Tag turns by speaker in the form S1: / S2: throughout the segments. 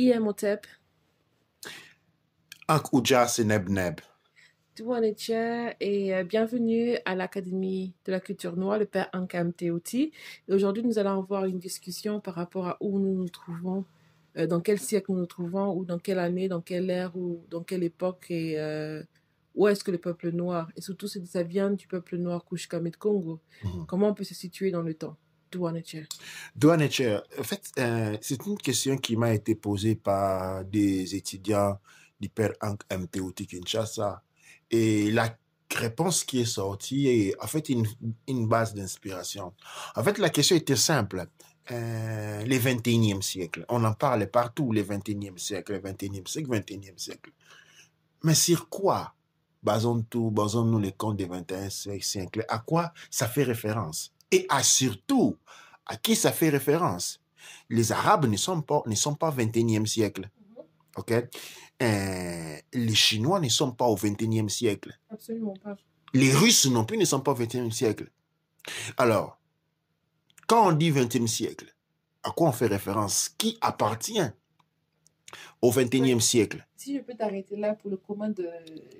S1: Imhotep.
S2: monde Senebneb.
S1: chair et euh, bienvenue à l'Académie de la culture noire, le père Ankam Teoti. Aujourd'hui, nous allons avoir une discussion par rapport à où nous nous trouvons, euh, dans quel siècle nous nous trouvons, ou dans quelle année, dans quelle ère, ou dans quelle époque, et euh, où est-ce que le peuple noir, et surtout si ça vient du peuple noir de Congo, mhm. comment on peut se situer dans le temps. Douanecher.
S2: Douanecher, en fait, euh, c'est une question qui m'a été posée par des étudiants d'Hyper M.T.O.T. Kinshasa. Et la réponse qui est sortie est en fait une, base d'inspiration. En fait, la question était simple. Euh, les 21e siècle, on en parle partout, les 21e siècle, 21e siècle, 21e siècle. Mais sur quoi basons-nous basons les comptes des 21e siècle À quoi ça fait référence et surtout à qui ça fait référence. Les Arabes ne sont pas, ne sont pas 21 siècle. Mhm. OK? Euh, les Chinois ne sont pas au XXIe siècle.
S1: Absolument pas.
S2: Les Russes non plus ne sont pas au 21 siècle. Alors, quand on dit XXIe siècle, à quoi on fait référence Qui appartient au XXIe siècle
S1: Si je peux t'arrêter là, pour le comment de,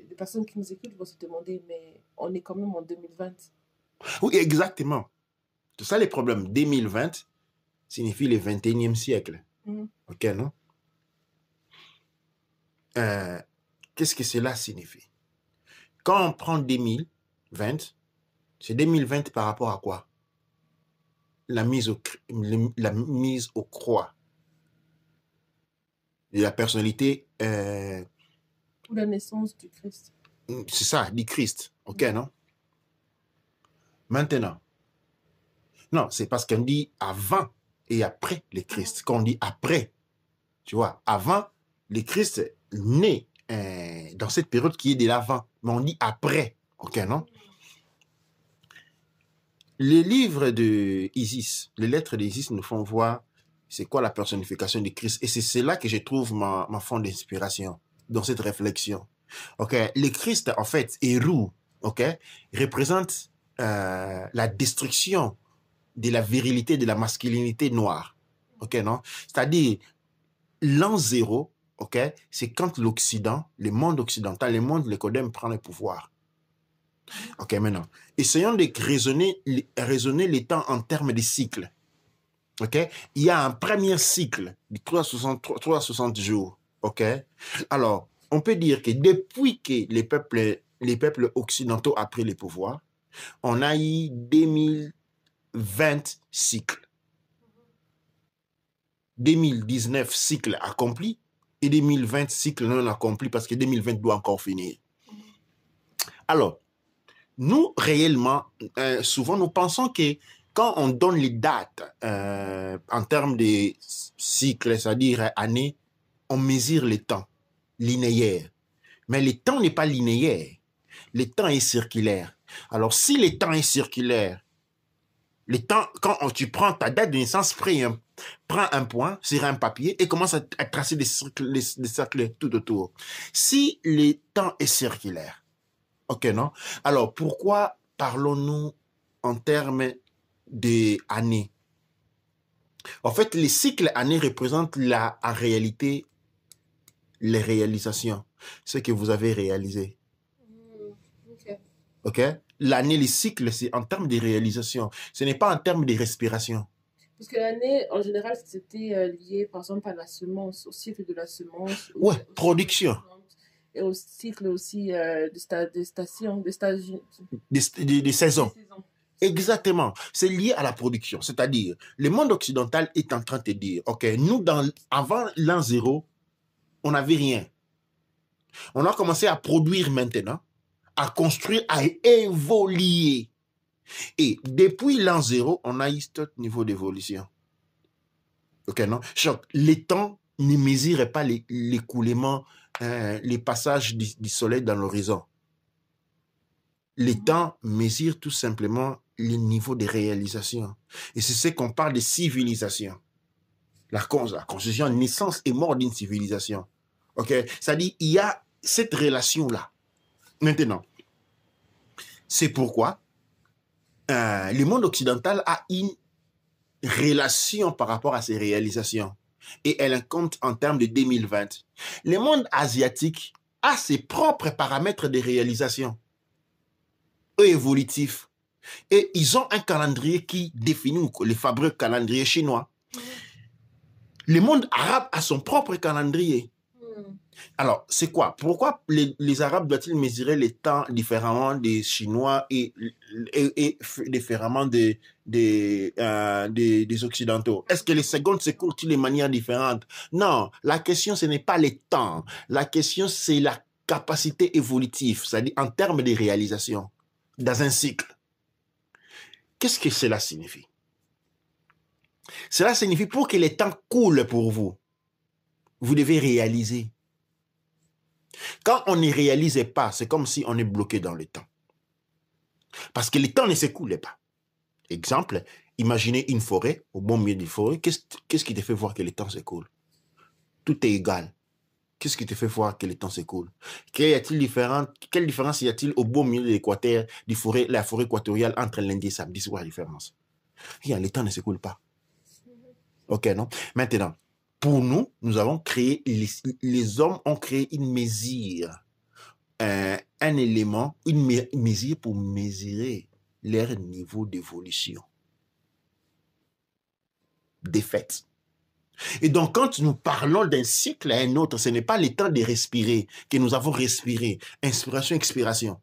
S1: des personnes qui nous écoutent, vont se demander, mais on est quand même en 2020.
S2: Oui, exactement. Tout ça, les problèmes 2020 signifie le 21e siècle. Mhm. OK, non? Euh, qu'est-ce que cela signifie? Quand on prend 2020, c'est 2020 par rapport à quoi? La mise au, la mise croix. la personnalité. Euh,
S1: Ou la naissance du Christ.
S2: C'est ça, du Christ. OK, non? Maintenant, non, c'est parce qu'on dit avant et après le Christ, ah. qu'on dit après. Tu vois, avant, le Christ naît euh, dans cette période qui est de l'avant, mais on dit après. OK, non Les livres de Isis, les lettres d'Isis nous font voir c'est quoi la personnification du Christ. Et c'est cela que je trouve ma, ma fond d'inspiration dans cette réflexion. OK, le Christ, en fait, est roux, OK, représente euh, la destruction de la virilité, de la masculinité noire. OK, non? C'est-à-dire, l'an zéro, OK, c'est quand l'Occident, le monde occidental, le monde l'écodème prend le pouvoir. OK, maintenant, essayons de raisonner, raisonner les temps en termes de cycles. OK? Il y a un premier cycle de 3 à 60, jours. OK? Alors, on peut dire que depuis que les peuples, les peuples occidentaux ont pris le pouvoir, on a eu 2000, 20 cycles. 2019 cycles accomplis et 2020 cycles non accomplis parce que 2020 doit encore finir. Alors, nous, réellement, euh, souvent, nous pensons que quand on donne les dates euh, en termes de cycles, c'est-à-dire années, on mesure le temps linéaire. Mais le temps n'est pas linéaire. Le temps est circulaire. Alors, si le temps est circulaire le temps, quand tu prends ta date de naissance, prends un point sur un papier et commence à, tracer des cercles, des, cercles, tout autour. Si le temps est circulaire, ok, non Alors, pourquoi parlons-nous en termes d'années En fait, les cycles années représentent la, en réalité les réalisations, ce que vous avez réalisé.
S1: Mm,
S2: ok, l'année, les cycles, c'est en termes de réalisation. Ce n'est pas en termes de respiration.
S1: Parce que l'année, en général, c'était euh, lié, par exemple, à la semence, au cycle de la semence.
S2: Ouais, production.
S1: Et au cycle aussi euh, de des stations, des, stages...
S2: des, saisons. Exactement. C'est lié à la production. C'est-à-dire, le monde occidental est en train de dire, OK, nous, dans, avant l'an zéro, on n'avait rien. On a commencé à produire maintenant à construire, à évoluer. Et depuis l'an zéro, on a eu ce niveau d'évolution. Ok, non? Donc, les temps ne mesure pas l'écoulement, euh, les passages du, soleil dans l'horizon. Les mhm. temps mesurent tout simplement le niveau de réalisation. Et c'est ce qu'on parle de civilisation. La, la construction, naissance et mort d'une civilisation. Ok? Ça dit, il y a cette relation-là. Maintenant, c'est pourquoi euh, le monde occidental a une relation par rapport à ses réalisations et elle compte en termes de 2020. Le monde asiatique a ses propres paramètres de réalisation, évolutifs. Et ils ont un calendrier qui définit le fabrique calendrier chinois. Le monde arabe a son propre calendrier. Alors, c'est quoi Pourquoi les, Arabes doivent-ils mesurer les temps différemment des Chinois et, et, différemment euh, des, des, Occidentaux Est-ce que les secondes se courent-ils de manière différente Non, la question, ce n'est pas le temps. La question, c'est la capacité évolutive, c'est-à-dire en termes de réalisation, dans un cycle. Qu'est-ce que cela signifie Cela signifie pour que les temps coulent pour vous, vous devez réaliser quand on n'y réalisait pas, c'est comme si on est bloqué dans le temps. Parce que le temps ne s'écoulait pas. Exemple, imaginez une forêt, au bon milieu d'une forêt, qu'est-ce qui te fait voir que le temps s'écoule Tout est égal. Qu'est-ce qui te fait voir que le temps s'écoule Quelle, quelle différence y a-t-il au beau milieu de l'équateur, forêt, la forêt équatoriale entre lundi et samedi C'est quoi la différence le temps ne s'écoule pas. Ok, non Maintenant, pour nous, nous avons créé, les, hommes ont créé une mesure, un élément, une mesure pour mesurer leur niveau d'évolution. Défaite. Et donc, quand nous parlons d'un cycle à un autre, ce n'est pas le temps de respirer que nous avons respiré, inspiration, expiration.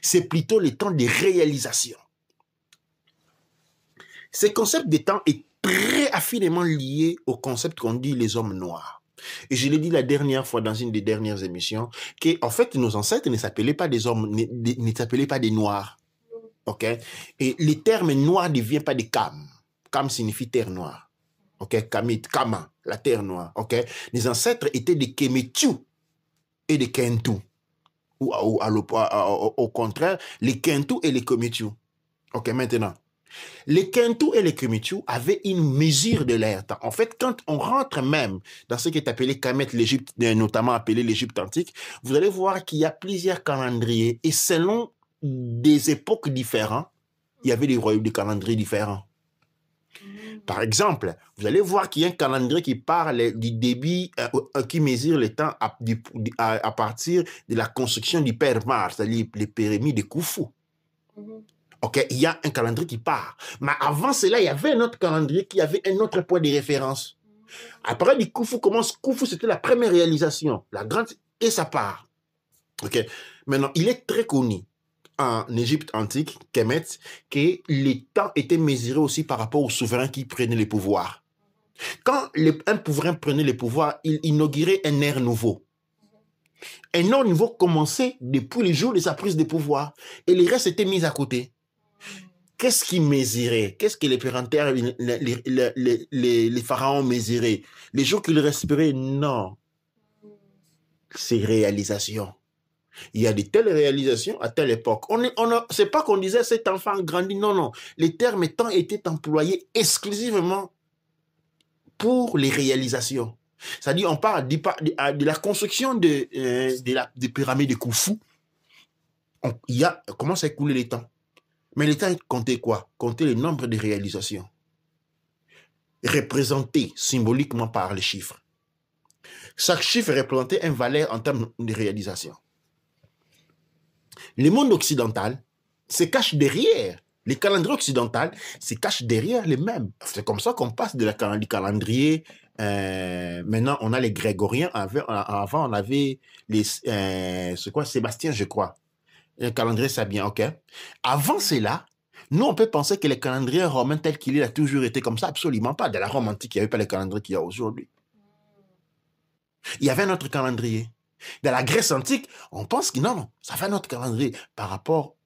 S2: C'est plutôt le temps de réalisation. Ce concept de temps est très affinément lié au concept qu'on dit les hommes noirs. Et je l'ai dit la dernière fois dans une des dernières émissions, en fait, nos ancêtres ne s'appelaient pas des hommes, ne, s'appelaient pas des noirs. OK? Et le terme noir ne vient pas de Kam. Kam signifie terre noire. OK? Kamit, Kama, la terre noire. OK? Les ancêtres étaient des Kemetu et des Kentu. Ou, au contraire, les Kentu et les Kemetu. OK, maintenant. Les Kentu et les Kemitu avaient une mesure de l'air temps. En fait, quand on rentre même dans ce qui est appelé Kamet, l'Égypte, notamment appelé l'Égypte antique, vous allez voir qu'il y a plusieurs calendriers et selon des époques différentes, il y avait des royaumes de calendriers différents. Par exemple, vous allez voir qu'il y a un calendrier qui parle du débit, euh, qui mesure le temps à, partir de la construction du Père Mars, c'est-à-dire les pyramides de Khufu. Mhm il y a un calendrier qui part. Mais avant cela, il y avait un autre calendrier qui avait un autre point de référence. Après, du Koufou commence. Koufou, c'était la première réalisation, la grande, et ça part. OK. Maintenant, il est très connu en Égypte antique, Kemet, que les temps étaient mesurés aussi par rapport aux souverains qui prenaient les pouvoirs. Quand un souverain prenait les pouvoirs, il inaugurait un air nouveau. Un ère nouveau commençait depuis le jour de sa prise de pouvoir et les restes étaient mis à côté qu'est-ce qu'ils mesurait Qu'est-ce que les les, pharaons mesuraient Les jours qu'ils respiraient Non. ces réalisations. Il y a de telles réalisations à telle époque. On n'est on c'est pas qu'on disait cet enfant grandit. Non, non. Les termes étant étaient employés exclusivement pour les réalisations. C'est-à-dire, on parle de, la construction de, euh, des pyramides de Khufu. Il y a, comment s'est écoulé les temps mais l'État comptait quoi Comptait le nombre de réalisations. représentées symboliquement par les chiffres. Chaque chiffre représentait un valeur en termes de réalisation. Le monde occidental se cache derrière. les calendrier occidental se cache derrière les mêmes. C'est comme ça qu'on passe du calendrier. Euh, maintenant, on a les grégoriens. Avant, on avait les. Euh, quoi Sébastien, je crois. Le calendrier bien, ok. Avant cela, nous, on peut penser que le calendrier romain tel qu'il est a toujours été comme ça. Absolument pas. de la Rome antique, il n'y avait pas le calendrier qu'il y a aujourd'hui. Il y avait un autre calendrier. Dans la Grèce antique, on pense que non, non, ça fait un autre calendrier par rapport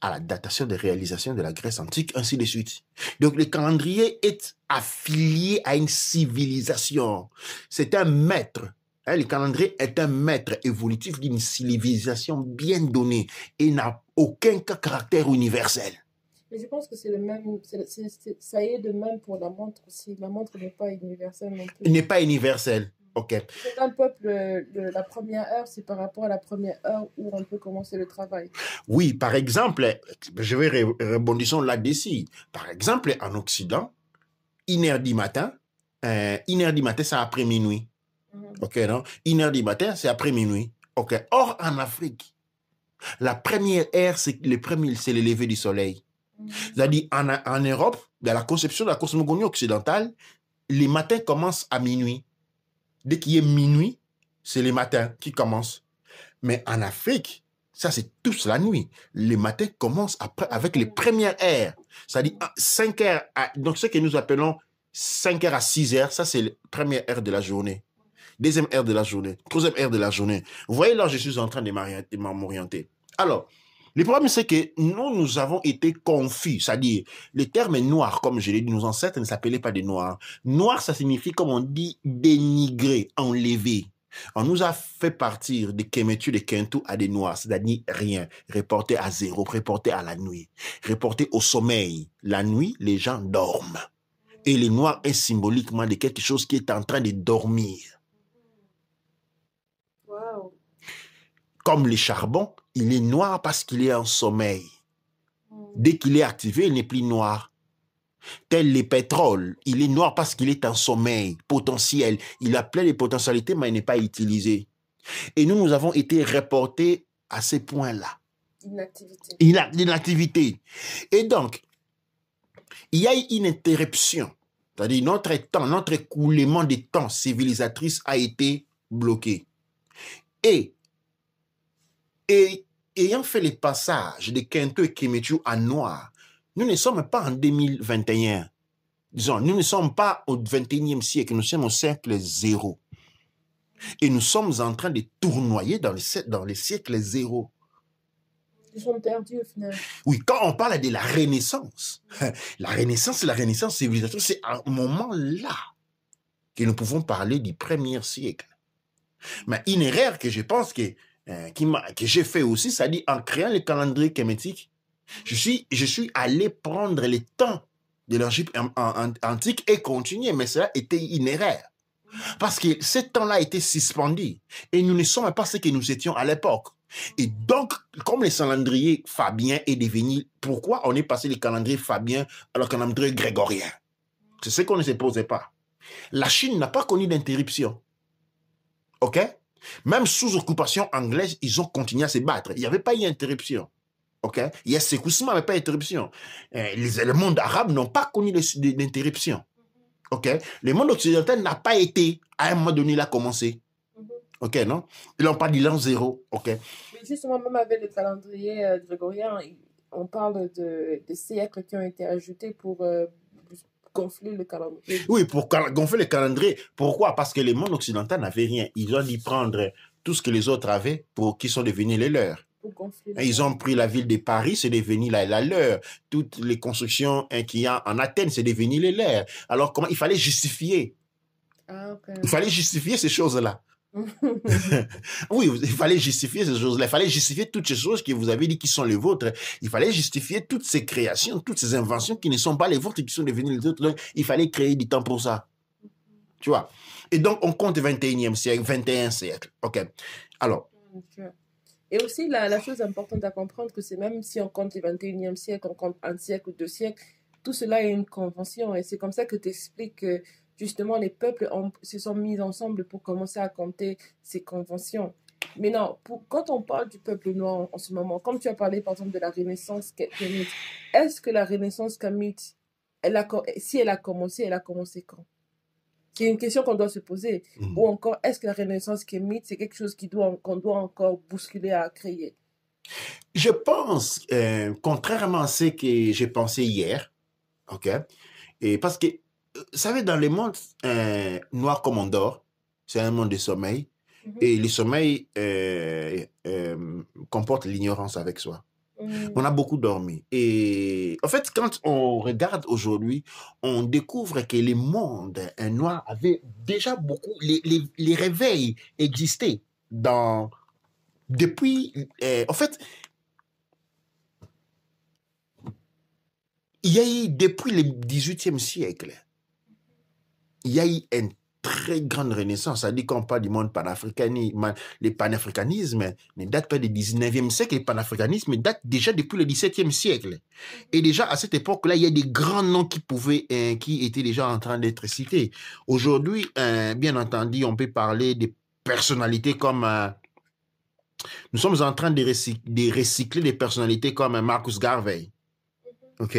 S2: à la datation des réalisations de la Grèce antique, ainsi de suite. Donc le calendrier est affilié à une civilisation. C'est un maître le calendrier est un maître évolutif d'une civilisation bien donnée et n'a aucun caractère universel.
S1: Mais je pense que c'est le même, ça est de même pour la montre aussi. La montre n'est pas universelle non plus. N'est
S2: pas universelle. Ok.
S1: C'est un peuple, euh, de la première heure, c'est par rapport à la première heure où on peut commencer le travail.
S2: Oui, par exemple, je vais rebondir là-dessus. Par exemple, en Occident, une heure du matin, euh, une heure du matin, c'est après minuit. Mhm. OK, non? Une heure du matin, c'est après minuit. OK. Or, en Afrique, la première heure, c'est le premier, c'est le lever du soleil. Mhm. C'est-à-dire, en, en, Europe, dans la conception de la cosmogonie occidentale, les matins commencent à minuit. Dès qu'il est minuit, c'est les matins qui commencent. Mais en Afrique, ça, c'est tous la nuit. Les matins commencent après, avec les mhm. premières heures. C'est-à-dire, 5 heures à, donc ce que nous appelons 5 heures à 6 heures, ça, c'est la première heure de la journée deuxième heure de la journée, troisième heure de la journée. Vous voyez, là, je suis en train de m'orienter. Alors, le problème, c'est que nous, nous avons été confus. C'est-à-dire, le terme noir, comme je l'ai dit, nos ancêtres ne s'appelaient pas des noirs. Noir, ça signifie, comme on dit, dénigré, enlevé. On nous a fait partir de Kemetu, de Kentu à des noirs, c'est-à-dire rien, reporté à zéro, reporté à la nuit, reporté au sommeil. La nuit, les gens dorment. Et le noir est symboliquement de quelque chose qui est en train de dormir. comme le charbon, il est noir parce qu'il est en sommeil. Dès qu'il est activé, il n'est plus noir. Tel le pétrole, il est noir parce qu'il est en sommeil potentiel. Il a plein de potentialités, mais il n'est pas utilisé. Et nous, nous avons été reportés à ces points-là.
S1: Inactivité.
S2: Inactivité. Et donc, il y a une interruption. C'est-à-dire notre temps, notre écoulement des temps civilisatrice a été bloqué. Et et ayant fait les passages de Quinto et à en noir, nous ne sommes pas en 2021. Disons, nous ne sommes pas au 21e siècle, nous sommes au siècle zéro. Et nous sommes en train de tournoyer dans le, dans siècle zéro.
S1: Ils sont perdus au final.
S2: Oui, quand on parle de la Renaissance, la Renaissance, la Renaissance civilisation, c'est à un moment-là que nous pouvons parler du premier siècle. Mais il n'est rare que je pense que euh, que j'ai fait aussi, ça dit en créant le calendrier kémétique, je suis, je suis allé prendre le temps de l'Égypte antique et continuer, mais cela était inéraire. Parce que ce temps-là était suspendu et nous ne sommes pas ce que nous étions à l'époque. Et donc, comme le calendrier fabien est devenu, pourquoi on est passé du calendrier fabien à le calendrier grégorien C'est ce qu'on ne se posait pas. La Chine n'a pas connu d'interruption. OK même sous occupation anglaise, ils ont continué à se battre. Il n'y avait pas eu interruption. OK Il y a secoussement, mais pas interruption. Eh, les, le monde arabe n'ont pas connu d'interruption. OK Le monde occidental n'a pas été, à un moment donné, il a commencé. Mm-hmm. OK, non Ils dit pas dit l'an zéro. OK Mais
S1: justement, même avec le calendrier euh, grégorien, on parle de, siècles qui ont été ajoutés pour. Euh,
S2: oui, pour gonfler le calendrier. Pourquoi Parce que les mondes occidentaux n'avaient rien. Ils ont dû prendre tout ce que les autres avaient pour qu'ils sont devenus les leurs. Ils ont pris la ville de Paris, c'est devenu la, leur. Toutes les constructions hein, qu'il y a en Athènes, c'est devenu les leurs. Alors, comment il fallait justifier ah, Il fallait justifier ces choses-là. oui, il fallait justifier ces choses-là. Il fallait justifier toutes ces choses que vous avez dit qui sont les vôtres. Il fallait justifier toutes ces créations, toutes ces inventions qui ne sont pas les vôtres et qui sont devenues les autres. Il fallait créer du temps pour ça. Tu vois Et donc, on compte le 21e siècle, 21 siècle. OK. Alors.
S1: Et aussi, la, chose importante à comprendre, que c'est même si on compte le 21e siècle, on compte un siècle ou deux siècles, tout cela est une convention. Et c'est comme ça que tu expliques que justement, les peuples se sont mis ensemble pour commencer à compter ces conventions. Mais non, pour, quand on parle du peuple noir en, ce moment, comme tu as parlé par exemple de la Renaissance est-ce que la Renaissance kamite, elle a, si elle a commencé, elle a commencé quand C'est une question qu'on doit se poser. Mmh. Ou encore, est-ce que la Renaissance mythe, c'est quelque chose qu'on doit, doit encore bousculer à créer
S2: Je pense, euh, contrairement à ce que j'ai pensé hier, ok, et parce que vous savez, dans le monde euh, noir comme on dort, c'est un monde de sommeil. Mhm. Et le sommeil euh, euh, comporte l'ignorance avec soi. Mm. On a beaucoup dormi. Et en fait, quand on regarde aujourd'hui, on découvre que le monde noir avait déjà beaucoup. Les, réveils existaient dans, depuis. en fait, il y a eu depuis le 18e siècle il y a eu une très grande renaissance. Ça dit qu'on parle du monde panafricanisme. Le panafricanisme ne date pas du 19e siècle. Le panafricanisme date déjà depuis le 17e siècle. Et déjà, à cette époque-là, il y a des grands noms qui pouvaient, euh, qui étaient déjà en train d'être cités. Aujourd'hui, euh, bien entendu, on peut parler des personnalités comme euh, nous sommes en train de, recycler des personnalités comme Marcus Garvey, OK?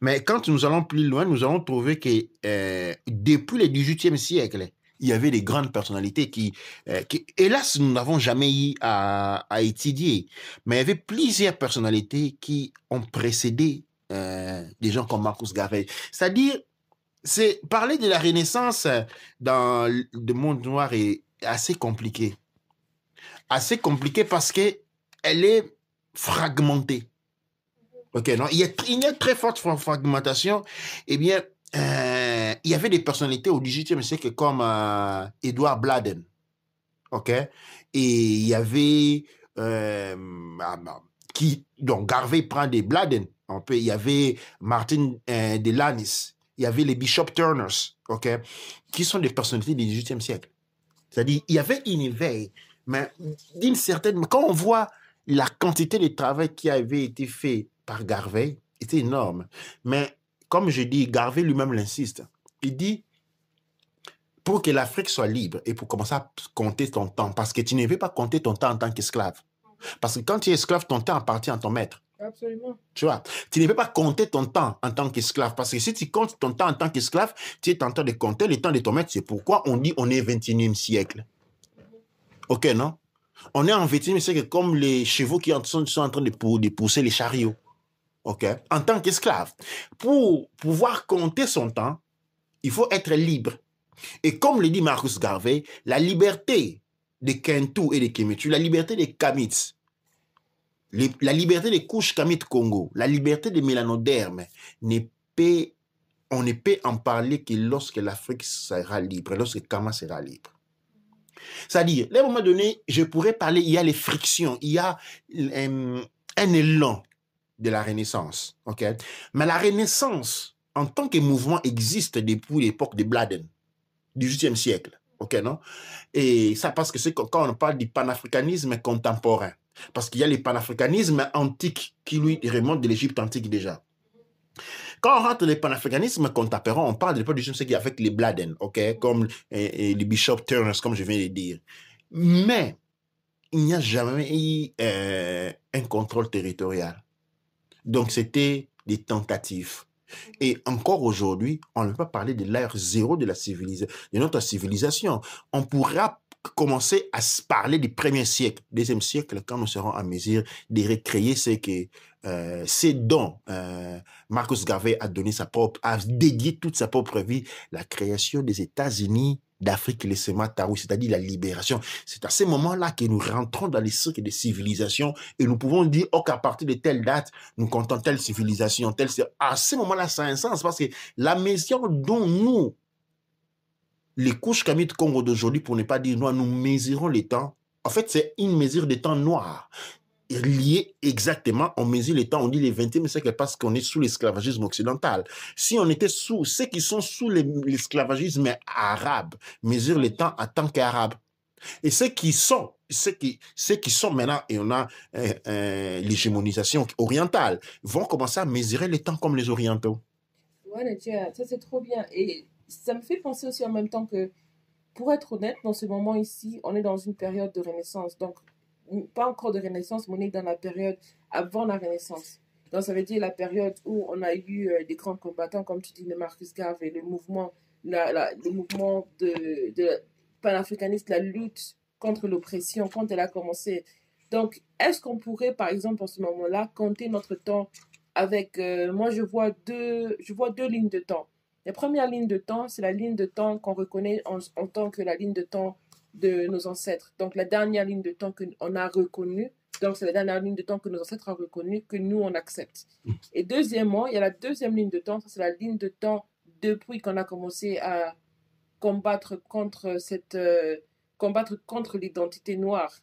S2: Mais quand nous allons plus loin, nous allons trouver que euh, depuis le 18e siècle, il y avait des grandes personnalités qui, euh, qui hélas, nous n'avons jamais eu à, étudier. Mais il y avait plusieurs personnalités qui ont précédé euh, des gens comme Marcus Garvey. C'est-à-dire, c'est parler de la Renaissance dans le monde noir est assez compliqué. Assez compliqué parce que elle est fragmentée. Ok, non, il y a, une très forte fragmentation. Eh bien, euh, il y avait des personnalités au 18e siècle comme euh, Bladen. OK Et il y avait. Euh, ah, bah, qui, donc, Garvey prend des Bladen. On peut, il y avait Martin euh, Delanis. Il y avait les Bishop Turners. OK Qui sont des personnalités du 18e siècle. C'est-à-dire, il y avait une éveil. Mais d'une certaine. Quand on voit la quantité de travail qui avait été fait par Garvey était énorme. Mais comme je dis, Garvey lui-même l'insiste. Il dit, pour que l'Afrique soit libre et pour commencer à compter ton temps, parce que tu ne veux pas compter ton temps en tant qu'esclave. Parce que quand tu es esclave, ton temps appartient à ton maître. Absolument. Tu vois, tu ne veux pas compter ton temps en tant qu'esclave parce que si tu comptes ton temps en tant qu'esclave, tu es en train de compter le temps de ton maître. C'est pourquoi on dit on est 21e siècle. Ok, non On est en 21e siècle comme les chevaux qui sont en train de pousser les chariots ok, en tant qu'esclave. Pour pouvoir compter son temps, il faut être libre. Et comme le dit Marcus Garvey, la liberté des Kentu et des Kemetu, la liberté des Kamits, la liberté des couches Kamit Congo, la liberté des mélanodermes, on ne peut en parler que lorsque l'Afrique sera libre, lorsque Kama sera libre. C'est-à-dire, à un moment donné, je pourrais parler, il y a les frictions, il y a euh, un élan de la Renaissance. ok Mais la Renaissance, en tant que mouvement, existe depuis l'époque de Bladen, du 18e siècle. Ok, non Et ça parce que c'est quand on parle du panafricanisme contemporain. Parce qu'il y a le panafricanisme antique qui, lui, remonte de l'Égypte antique déjà. Quand on rentre dans le panafricanisme contemporain, on parle de l'époque du 18e siècle avec les Bladen, ok Comme les Bishop Turners, comme je viens de dire. Mais il n'y a jamais eu euh, un contrôle territorial. Donc c'était des tentatives. Et encore aujourd'hui, on ne peut pas parler de l'ère zéro de la civilisation, de notre civilisation. On pourra commencer à se parler du premier siècle, deuxième siècle, quand nous serons en mesure de recréer ce que euh, c'est dont euh, Marcus Garvey a donné sa propre, a dédié toute sa propre vie, la création des États-Unis d'Afrique, les tarou c'est-à-dire la libération. C'est à ce moment-là que nous rentrons dans les cercles des civilisations et nous pouvons dire, ok oh, qu'à partir de telle date, nous comptons telle civilisation, telle... À ce moment-là, ça a un sens parce que la mesure dont nous, les couches de Congo d'aujourd'hui, pour ne pas dire noir, nous mesurons les temps. En fait, c'est une mesure des temps noirs lié exactement, on mesure les temps, on dit les 20e siècle parce qu'on est sous l'esclavagisme occidental. Si on était sous, ceux qui sont sous l'esclavagisme arabe mesurent les temps en tant qu'arabe. Et ceux qui sont, ceux qui, qui sont maintenant, et on a euh, euh, l'hégémonisation orientale, vont commencer à mesurer les temps comme les orientaux.
S1: Voilà, ça c'est trop bien. Et ça me fait penser aussi en même temps que, pour être honnête, dans ce moment ici, on est dans une période de renaissance. Donc, pas encore de Renaissance, mais on est dans la période avant la Renaissance. Donc, ça veut dire la période où on a eu euh, des grands combattants, comme tu dis, le Marcus Garvey, et le mouvement, le mouvement de, panafricaniste, la lutte contre l'oppression, quand elle a commencé. Donc, est-ce qu'on pourrait, par exemple, en ce moment-là, compter notre temps avec, euh, moi, je vois, deux, je vois deux lignes de temps. La première ligne de temps, c'est la ligne de temps qu'on reconnaît en, tant que la ligne de temps de nos ancêtres. Donc la dernière ligne de temps qu'on a reconnue, donc c'est la dernière ligne de temps que nos ancêtres ont reconnue, que nous on accepte. Et deuxièmement, il y a la deuxième ligne de temps, c'est la ligne de temps depuis qu'on a commencé à combattre contre cette euh, combattre contre l'identité noire.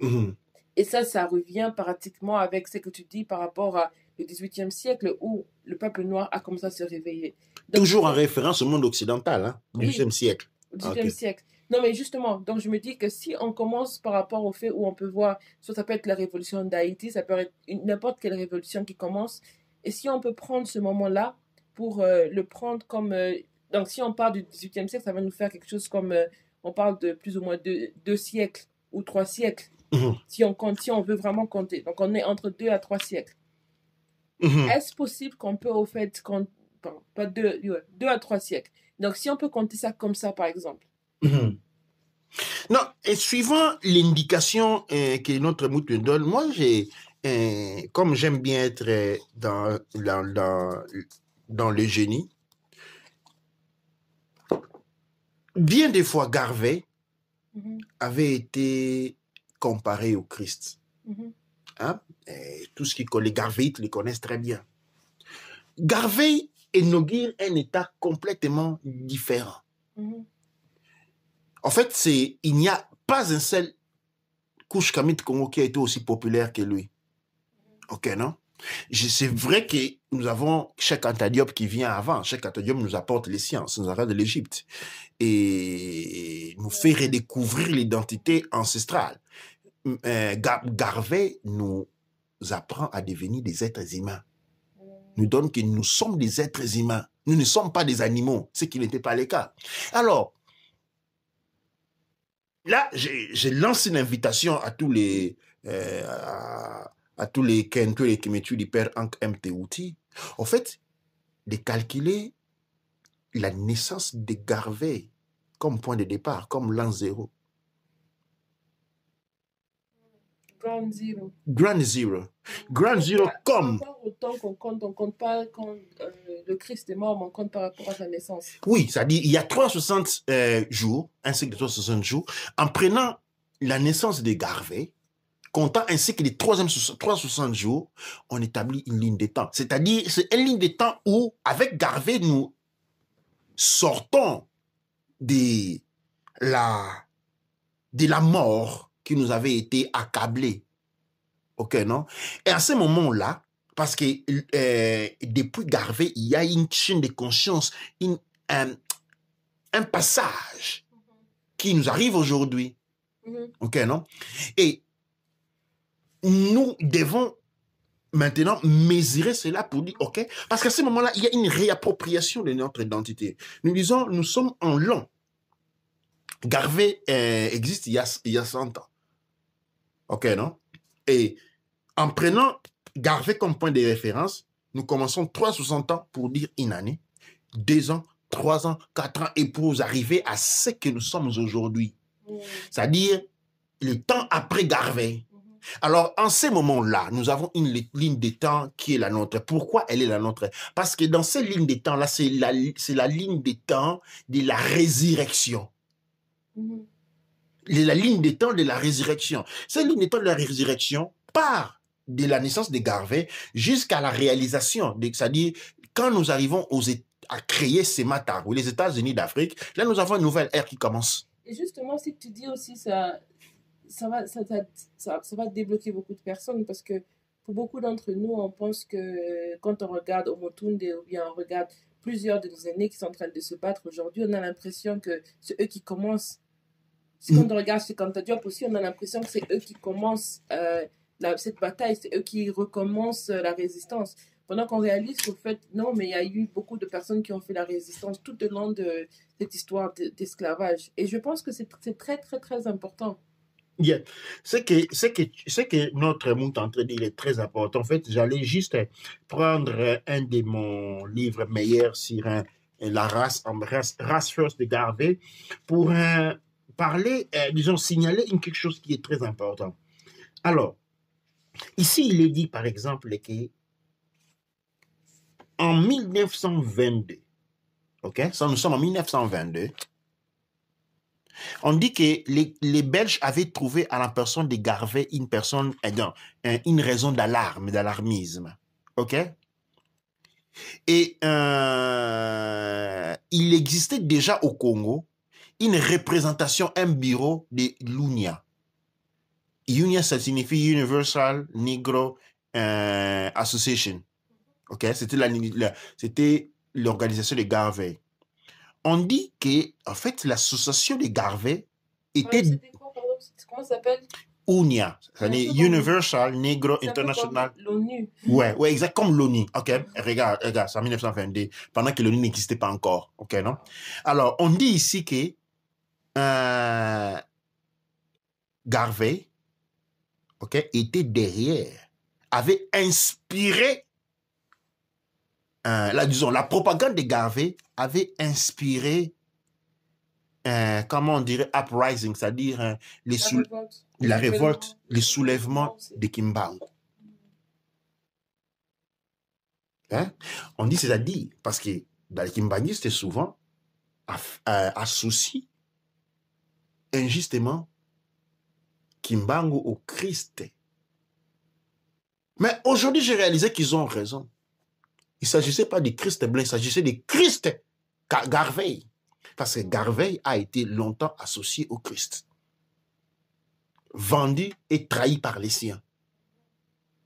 S1: Mmh. Et ça, ça revient pratiquement avec ce que tu dis par rapport à le 18e siècle où le peuple noir a commencé à se réveiller.
S2: Toujours en référence au monde occidental, hein, 18e siècle. 18e
S1: siècle. Non, mais justement, donc je me dis que si on commence par rapport au fait où on peut voir, soit ça peut être la révolution d'Haïti, ça peut être n'importe quelle révolution qui commence, et si on peut prendre ce moment-là pour euh, le prendre comme... Euh, donc si on parle du 18e siècle, ça va nous faire quelque chose comme... Euh, on parle de plus ou moins deux, deux siècles ou trois siècles, mhm. si, on compte, si on veut vraiment compter. Donc on est entre deux à trois siècles. Mhm. Est-ce possible qu'on peut au fait... pas deux, deux à trois siècles. Donc si on peut compter ça comme ça, par exemple
S2: Mhm. Non, et suivant l'indication euh, que notre mouton donne, moi, j'ai, euh, comme j'aime bien être euh, dans, dans, le génie, bien des fois, Garvey mhm. avait été comparé au Christ. Mhm. Hein, tout ce qui connaît Garvey, ils le connaissent très bien. Garvey inaugure un état complètement différent. En fait, c'est il n'y a pas un seul couche Kamit Congo qui a été aussi populaire que lui. Ok, non C'est vrai que nous avons chaque Antadiop qui vient avant. Chaque Antadiop nous apporte les sciences, nous arrête de l'Égypte et nous fait redécouvrir l'identité ancestrale. Euh, Garvey nous apprend à devenir des êtres humains. Nous donne que nous sommes des êtres humains. Nous ne sommes pas des animaux, ce qui n'était pas le cas. Alors, là, je, lance une invitation à tous les, euh, à, tous les qui du Père MTouti. En fait, de calculer la naissance de Garvey comme point de départ, comme l'an zéro. Grand zero. Grand zero comme.
S1: Autant qu'on compte, on compte pas quand euh, le Christ est mort, mais on compte par rapport à sa naissance.
S2: Oui, c'est-à-dire il y a 360 euh, jours, un cycle de 360 jours, en prenant la naissance de Garvey, comptant ainsi que les 360 jours, on établit une ligne de temps. C'est-à-dire, c'est une ligne de temps où, avec Garvey, nous sortons de la, de la mort qui nous avait été accablés. Ok, non Et à ce moment-là, parce que euh, depuis Garvey, il y a une chaîne de conscience, un, passage qui nous arrive aujourd'hui. Mm-hmm. Ok, non Et nous devons maintenant mesurer cela pour dire, ok, parce qu'à ce moment-là, il y a une réappropriation de notre identité. Nous disons, nous sommes en long. Garvey euh, existe il y, a, il y a 100 ans. OK, non Et en prenant Garvey comme point de référence, nous commençons 360 ans pour dire une année, deux ans, trois ans, quatre ans, et pour arriver à ce que nous sommes aujourd'hui. Mm. C'est-à-dire le temps après Garvey. Mm-hmm. Alors, en ces moments-là, nous avons une ligne de temps qui est la nôtre. Pourquoi elle est la nôtre Parce que dans cette ligne de temps-là, c'est la, la, ligne de temps de la résurrection. Mm-hmm la ligne des temps de la résurrection. Cette ligne des temps de la résurrection part de la naissance de Garvey jusqu'à la réalisation, c'est-à-dire quand nous arrivons aux, à créer ces matars ou les États-Unis d'Afrique, là nous avons une nouvelle ère qui commence.
S1: Et justement, si tu dis aussi ça, ça va, ça, ça va débloquer beaucoup de personnes parce que pour beaucoup d'entre nous, on pense que euh, quand on regarde Omotunde ou bien on regarde plusieurs de nos aînés qui sont en train de se battre aujourd'hui, on a l'impression que c'est eux qui commencent si on mm. regarde chez dit aussi, on a l'impression que c'est eux qui commencent euh, cette bataille, c'est eux qui recommencent euh, la résistance. Pendant qu'on réalise qu'en fait, non, mais il y a eu beaucoup de personnes qui ont fait la résistance tout au long de cette histoire d'esclavage. Et je pense que c'est très, très, très important.
S2: Yeah. Ce que, que, que notre monde en train de dire est très important. En fait, j'allais juste prendre un de mon livre meilleur sur la race, race, race first de Garvey pour un, parler, disons, euh, signalé une, quelque chose qui est très important. Alors, ici, il est dit, par exemple, que en 1922, ok, ça, nous sommes en 1922, on dit que les, Belges avaient trouvé à la personne de Garvey une personne, euh, euh, une raison d'alarme, d'alarmisme. OK? Et il existait déjà au Congo une représentation, un bureau de l'UNIA. UNIA, ça signifie Universal Negro euh, Association. ok C'était l'organisation de Garvey. On dit que, en fait, l'association de Garvey était. comment ça s'appelle UNIA, cest Universal Negro International. L'ONU. Ouais, ouais, exact, comme l'ONU. OK, regarde, regarde, c'est en 1922, pendant que l'ONU n'existait pas encore. OK, non? Alors, on dit ici que euh, Garvey était derrière, avait inspiré, euh, la, disons, la propagande de Garvey avait inspiré, euh, comment on dirait, uprising, c'est-à-dire hein, les la, révolte, le soulèvement de Kimbangu. Hein? On dit c'est-à-dire, parce que dans les Kimbangu, c'était souvent associé injustement Kimbangu au Christ. Mais aujourd'hui, j'ai réalisé qu'ils ont raison. Il ne s'agissait pas du Christ blanc, il s'agissait du Christ Garveil. Parce que Garveil a été longtemps associé au Christ. Vendu et trahi par les siens.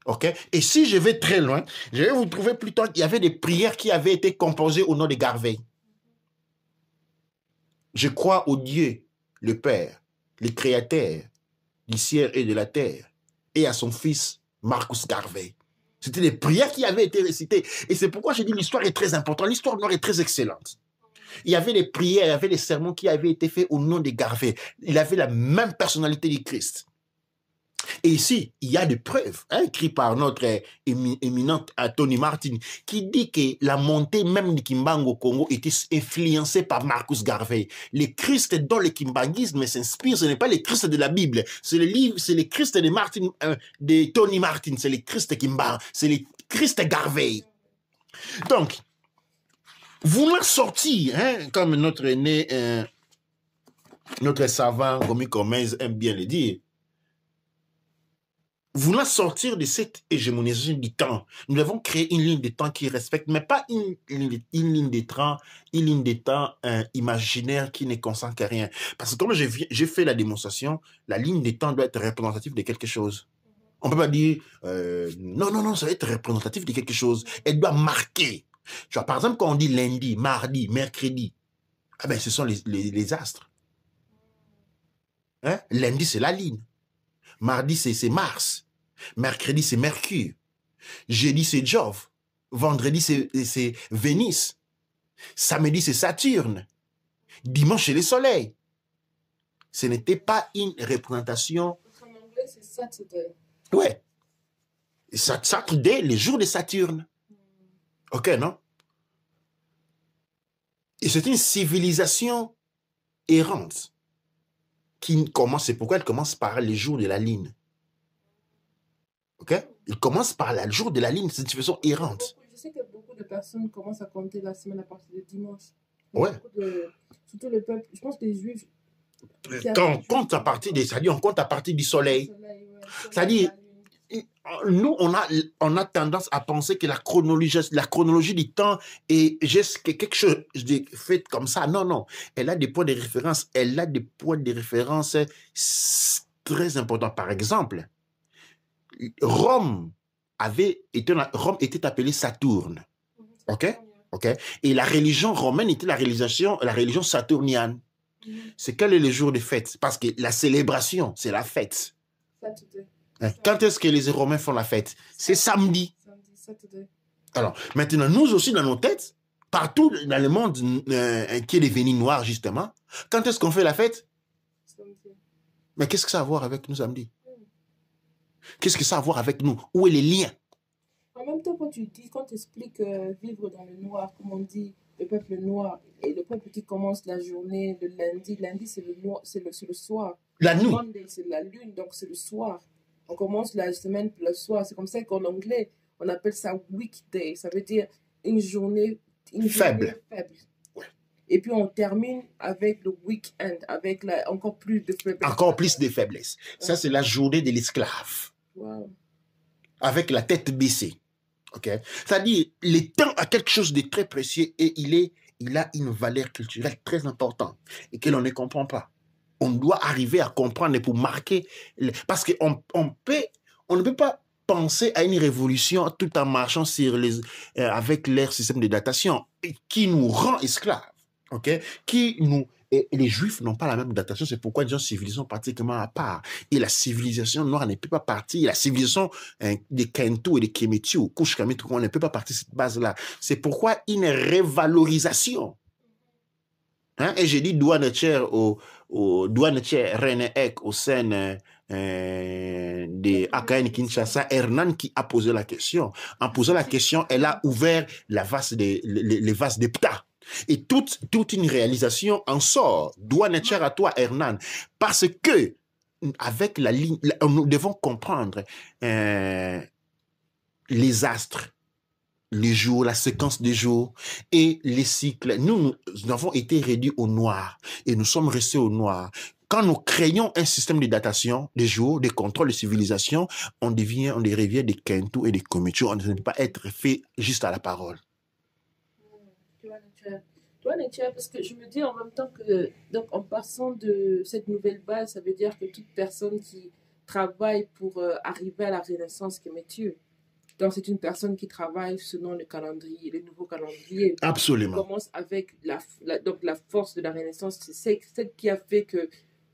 S2: Ok. Et si je vais très loin, je vais vous trouver plus tard qu'il y avait des prières qui avaient été composées au nom de Garvey. Je crois au Dieu le Père, le Créateur du ciel et de la terre, et à son fils Marcus Garvey. C'était des prières qui avaient été récitées. Et c'est pourquoi je dis l'histoire est très importante. L'histoire noire est très excellente. Il y avait les prières, il y avait les sermons qui avaient été faits au nom de Garvey. Il avait la même personnalité du Christ. Et ici, il y a des preuves, hein, par notre euh, éminente Tony Martin, qui dit que la montée même du Kimbango au Congo était influencée par Marcus Garvey. Les Christ dont le kimbanguisme s'inspire, ce n'est pas le Christ de la Bible, c'est le livre, c'est Christ de Martin, euh, de Tony Martin, c'est le Christ Kimbang, c'est le Christ Garvey. Donc, vouloir sortir, hein, comme notre aîné, euh, notre savant Gomi Gomez aime bien le dire, voulant sortir de cette hégémonisation du temps, nous devons créer une ligne de temps qui respecte, mais pas une, ligne de temps, une ligne de temps euh, imaginaire qui ne consacre à rien. Parce que comme j'ai fait la démonstration, la ligne de temps doit être représentative de quelque chose. On ne peut pas dire, euh, non, non, non, ça doit être représentatif de quelque chose. Elle doit marquer. Tu par exemple, quand on dit lundi, mardi, mercredi, ah ben, ce sont les, astres. Hein? Lundi, c'est la ligne. Mardi, c'est Mars. Mercredi, c'est Mercure. Jeudi, c'est Jove. Vendredi, c'est Vénus. Samedi, c'est Saturne. Dimanche, c'est le soleil. Ce n'était pas une représentation.
S1: En anglais, c'est Saturday.
S2: Ouais. Saturday, les jours de Saturne. OK, non? Et c'est une civilisation errante qui commence, c'est pourquoi elle commence par les jours de la ligne. OK Il commence par le jour de la ligne, c'est une situation errante.
S1: Je sais que beaucoup de personnes commencent à compter la semaine à partir du dimanche. Ouais. surtout le peuple, je pense que les juifs.
S2: Quand on compte à partir des, ça on compte à partir du soleil. soleil ouais, C'est-à-dire, nous, on a, on a tendance à penser que la chronologie, la chronologie du temps est quelque chose de fait comme ça. Non, non. Elle a des points de référence. Elle a des points de référence très importants. Par exemple, Rome avait été, Rome était appelée Saturne. OK? OK? Et la religion romaine était la religion, la religion saturnienne. Mhm. C'est quel est le jour de fête? Parce que la célébration, c'est la fête. Quand est-ce que les Romains font la fête C'est samedi. Alors, maintenant, nous aussi, dans nos têtes, partout dans le monde euh, qui est devenu noir, justement, quand est-ce qu'on fait la fête Mais qu'est-ce que ça a à voir avec nous samedi Qu'est-ce que ça a à voir avec nous Où est le lien
S1: En même temps, quand tu dis, quand tu expliques euh, vivre dans le noir, comme on dit, le peuple noir, et le peuple qui commence la journée le lundi, lundi c'est le, le soir. La nuit. C'est la lune, donc c'est le soir on commence la semaine le soir. C'est comme ça qu'en anglais, on appelle ça weekday. Ça veut dire une journée, faible. Et puis on termine avec le week-end, avec
S2: encore plus de faiblesse. Encore plus de faiblesse. Ça, c'est la journée de l'esclave. Avec la tête baissée. Ok C'est-à-dire, le temps a quelque chose de très précieux et il, est, il a une valeur culturelle très importante et que l'on ne comprend pas on doit arriver à comprendre et pour marquer. Parce qu'on on on ne peut pas penser à une révolution tout en marchant sur les, euh, avec leur système de datation qui nous rend esclaves. ok Qui nous, les juifs n'ont pas la même datation, c'est pourquoi ils ont une civilisation pratiquement à part. Et la civilisation noire ne peut pas partir, la civilisation hein, des et des Kemetu, on ne peut pas partir de cette base-là. C'est pourquoi une révalorisation Hein? Et j'ai dit douane Cher au, douane René Eck au sein euh, euh, de Akain Kinshasa, Hernan qui a posé la question. En posant la question, elle a ouvert la vase les, vases des ptas. Et toute, toute une réalisation en sort. Douane Cher à toi, Hernan. Parce que, avec la ligne, nous devons comprendre euh, les astres les jours, la séquence des jours et les cycles. Nous, nous avons été réduits au noir et nous sommes restés au noir. Quand nous créons un système de datation des jours, des contrôles de civilisation, on devient, on devient des Kentu et des Komichu. On ne peut pas être fait juste à la parole.
S1: toi, Nature, parce que je me dis en même temps que, donc en passant de cette nouvelle base, ça veut dire que toute personne qui travaille pour euh, arriver à la renaissance qui donc, c'est une personne qui travaille selon le calendrier, le nouveau calendrier. Absolument. commence avec la, donc la force de la Renaissance. C'est celle qui a fait que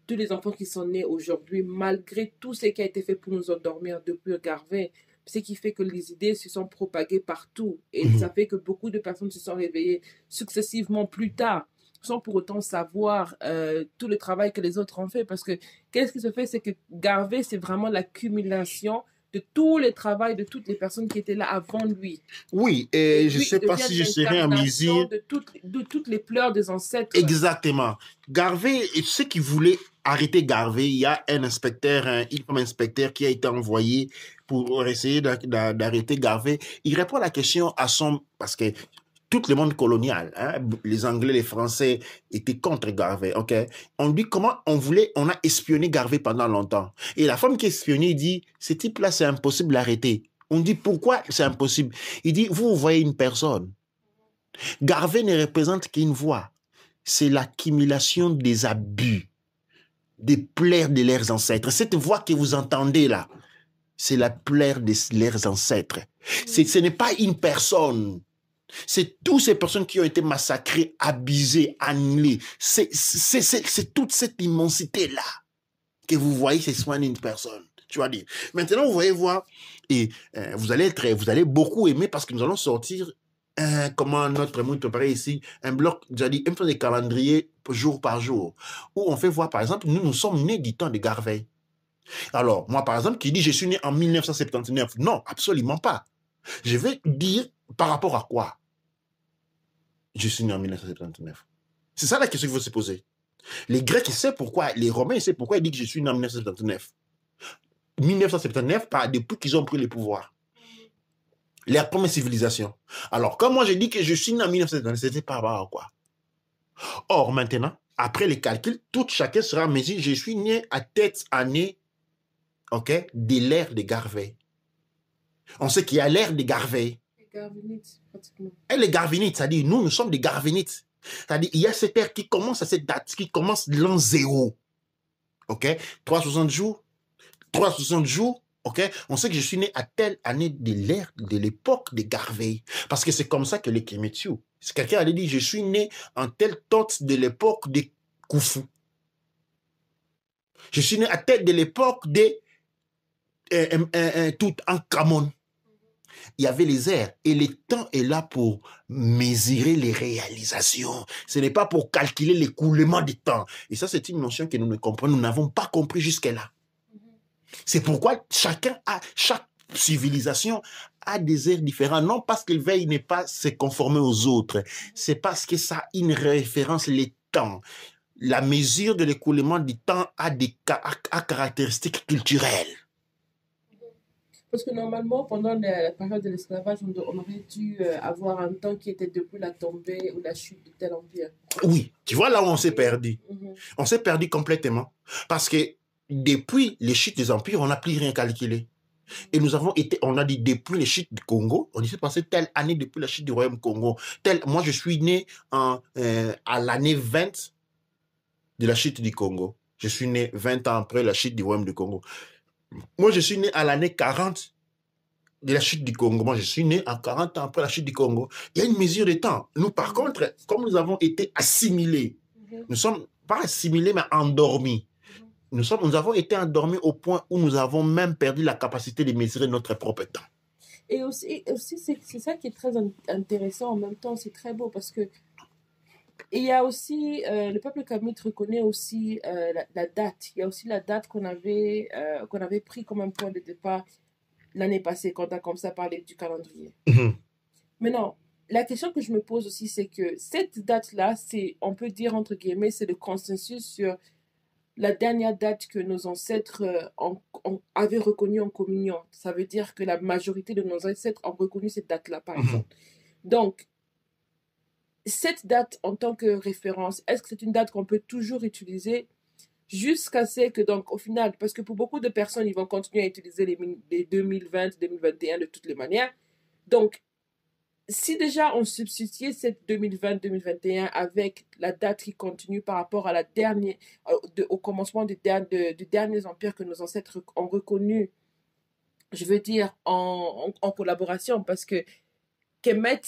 S1: tous les enfants qui sont nés aujourd'hui, malgré tout ce qui a été fait pour nous endormir depuis c'est ce qui fait que les idées se sont propagées partout. Et mhm. ça fait que beaucoup de personnes se sont réveillées successivement plus tard sans pour autant savoir euh, tout le travail que les autres ont fait. Parce que qu'est-ce qui se fait, c'est que Garvey, c'est vraiment l'accumulation de tous les travail de toutes les personnes qui étaient là avant lui. Oui, et, je ne sais pas si je serai en mesure. De
S2: toutes, les pleurs des ancêtres. Exactement. Garvey, ceux qui voulaient arrêter Garvey, il y a un inspecteur, un, un inspecteur qui a été envoyé pour essayer d'arrêter Garvey. Il répond à la question à son. Parce que tout le monde colonial. Hein, les Anglais, les Français étaient contre Garvey. Ok, on dit comment on voulait, on a espionné Garvey pendant longtemps. Et la femme qui espionnait dit, ce type-là, c'est impossible d'arrêter. On dit pourquoi c'est impossible. Il dit, vous voyez une personne. Garvey ne représente qu'une voix. C'est l'accumulation des abus, des plaires de leurs ancêtres. Cette voix que vous entendez là, c'est la plaire de leurs ancêtres. Ce n'est pas une personne c'est toutes ces personnes qui ont été massacrées, abusées, annulées. C'est toute cette immensité-là que vous voyez ces soins une personne. Tu vois dire. Maintenant, vous voyez voir, et euh, vous allez être, vous allez beaucoup aimer parce que nous allons sortir, comment notre monde ici, un bloc, j'ai dit, un calendrier jour par jour, où on fait voir, par exemple, nous, nous sommes nés du temps de Garvey. Alors, moi, par exemple, qui dit, je suis né en 1979. Non, absolument pas. Je vais dire par rapport à quoi je suis né en 1979 C'est ça la question qu'il faut se poser. Les Grecs, ils savent pourquoi. Les Romains, ils savent pourquoi ils disent que je suis né en 1979. 1979, depuis qu'ils ont pris le pouvoir. La première civilisation. Alors, comme moi, j'ai dit que je suis né en 1979, c'était par rapport quoi Or, maintenant, après les calculs, tout chacun sera mesuré. Je suis né à tête année, ok, de l'ère de Garvey. On sait qu'il y a l'ère de Garvey. Elle est Garvinite, c'est-à-dire nous, nous sommes des Garvinites. C'est-à-dire, il y a cette ère qui commence à cette date, qui commence l'an zéro. OK 360 jours 360 jours OK On sait que je suis né à telle année de l'ère, de l'époque des Garveilles. Parce que c'est comme ça que les Kemetsu. Quelqu'un allait dire, je suis né en telle tente de l'époque des Koufou. Je suis né à telle de l'époque des euh, euh, euh, tout en Kamon il y avait les airs. Et le temps est là pour mesurer les réalisations. Ce n'est pas pour calculer l'écoulement du temps. Et ça, c'est une notion que nous ne comprenons, nous n'avons pas compris jusqu'à là. C'est pourquoi chacun a, chaque civilisation a des airs différents, non parce qu'il veille n'est pas se conformer aux autres, c'est parce que ça a une référence, le temps. La mesure de l'écoulement du temps a des caractéristiques culturelles.
S1: Parce que normalement, pendant la période de l'esclavage, on, aurait dû euh, avoir un temps qui était depuis la tombée ou la chute de tel empire.
S2: Oui, tu vois là où on s'est perdu. Mhm. On s'est perdu complètement. Parce que depuis les chutes des empires, on n'a plus rien calculé. Et nous avons été, on a dit depuis les chutes du Congo, on s'est passé telle année depuis la chute du Royaume Congo. moi, je suis né en, euh, à l'année 20 de la chute du Congo. Je suis né 20 ans après la chute du Royaume du Congo. Moi, je suis né à l'année 40 de la chute du Congo. Moi, je suis né à 40 ans après la chute du Congo. Il y a une mesure de temps. Nous, par contre, comme nous avons été assimilés, mhm. nous sommes pas assimilés, mais endormis. Mhm. Nous, sommes, nous avons été endormis au point où nous avons même perdu la capacité de mesurer notre propre temps.
S1: Et aussi, aussi c'est ça qui est très intéressant en même temps, c'est très beau parce que et il y a aussi, euh, le peuple kamite reconnaît aussi euh, la, date. Il y a aussi la date qu'on avait, euh, qu'on avait pris comme un point de départ l'année passée, quand on a comme ça parlé du calendrier. Mhm. Maintenant, la question que je me pose aussi, c'est que cette date-là, c'est, on peut dire entre guillemets, c'est le consensus sur la dernière date que nos ancêtres avaient reconnue en communion. Ça veut dire que la majorité de nos ancêtres ont reconnu cette date-là, par mhm. exemple. Donc, cette date en tant que référence, est-ce que c'est une date qu'on peut toujours utiliser jusqu'à ce que, donc, au final, parce que pour beaucoup de personnes, ils vont continuer à utiliser les, 2020, 2021 de toutes les manières. Donc, si déjà on substituait cette 2020-2021 avec la date qui continue par rapport à la dernière, euh, au commencement des de, de derniers empires que nos ancêtres ont reconnu je veux dire en, en collaboration, parce que Kemet,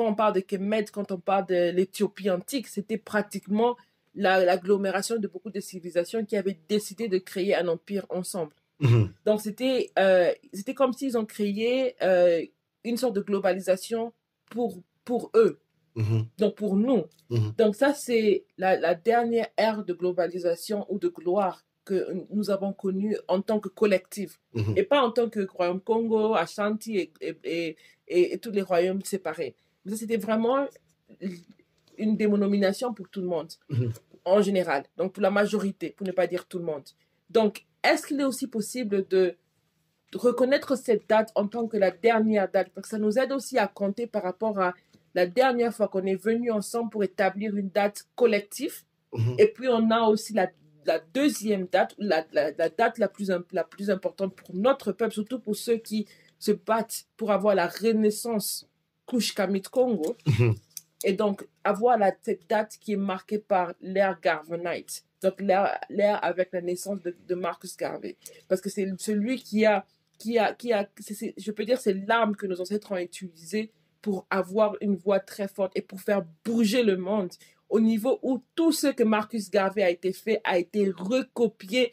S1: quand on parle de Kemet, quand on parle de l'Éthiopie antique, c'était pratiquement l'agglomération de beaucoup de civilisations qui avaient décidé de créer un empire ensemble. Mhm. Donc c'était euh, c'était comme s'ils ont créé euh, une sorte de globalisation pour pour eux. Mhm. Donc pour nous. Mhm. Donc ça c'est la, dernière ère de globalisation ou de gloire que nous avons connue en tant que collectif et pas en tant que royaume Congo, Ashanti et, et, et tous les royaumes séparés c'était vraiment une démonomination pour tout le monde, mhm. en général. Donc, pour la majorité, pour ne pas dire tout le monde. Donc, est-ce qu'il est aussi possible de reconnaître cette date en tant que la dernière date Parce que ça nous aide aussi à compter par rapport à la dernière fois qu'on est venu ensemble pour établir une date collective. Mhm. Et puis, on a aussi la, deuxième date, la, la, la date la plus, la plus importante pour notre peuple, surtout pour ceux qui se battent pour avoir la renaissance Kushkamit Congo. Mhm. Et donc, avoir la, cette date qui est marquée par l'ère Garvenite. Donc, l'ère avec la naissance de, de, Marcus Garvey. Parce que c'est celui qui a, qui a, qui a je peux dire, c'est l'arme que nos ancêtres ont utilisée pour avoir une voix très forte et pour faire bouger le monde au niveau où tout ce que Marcus Garvey a été fait a été recopié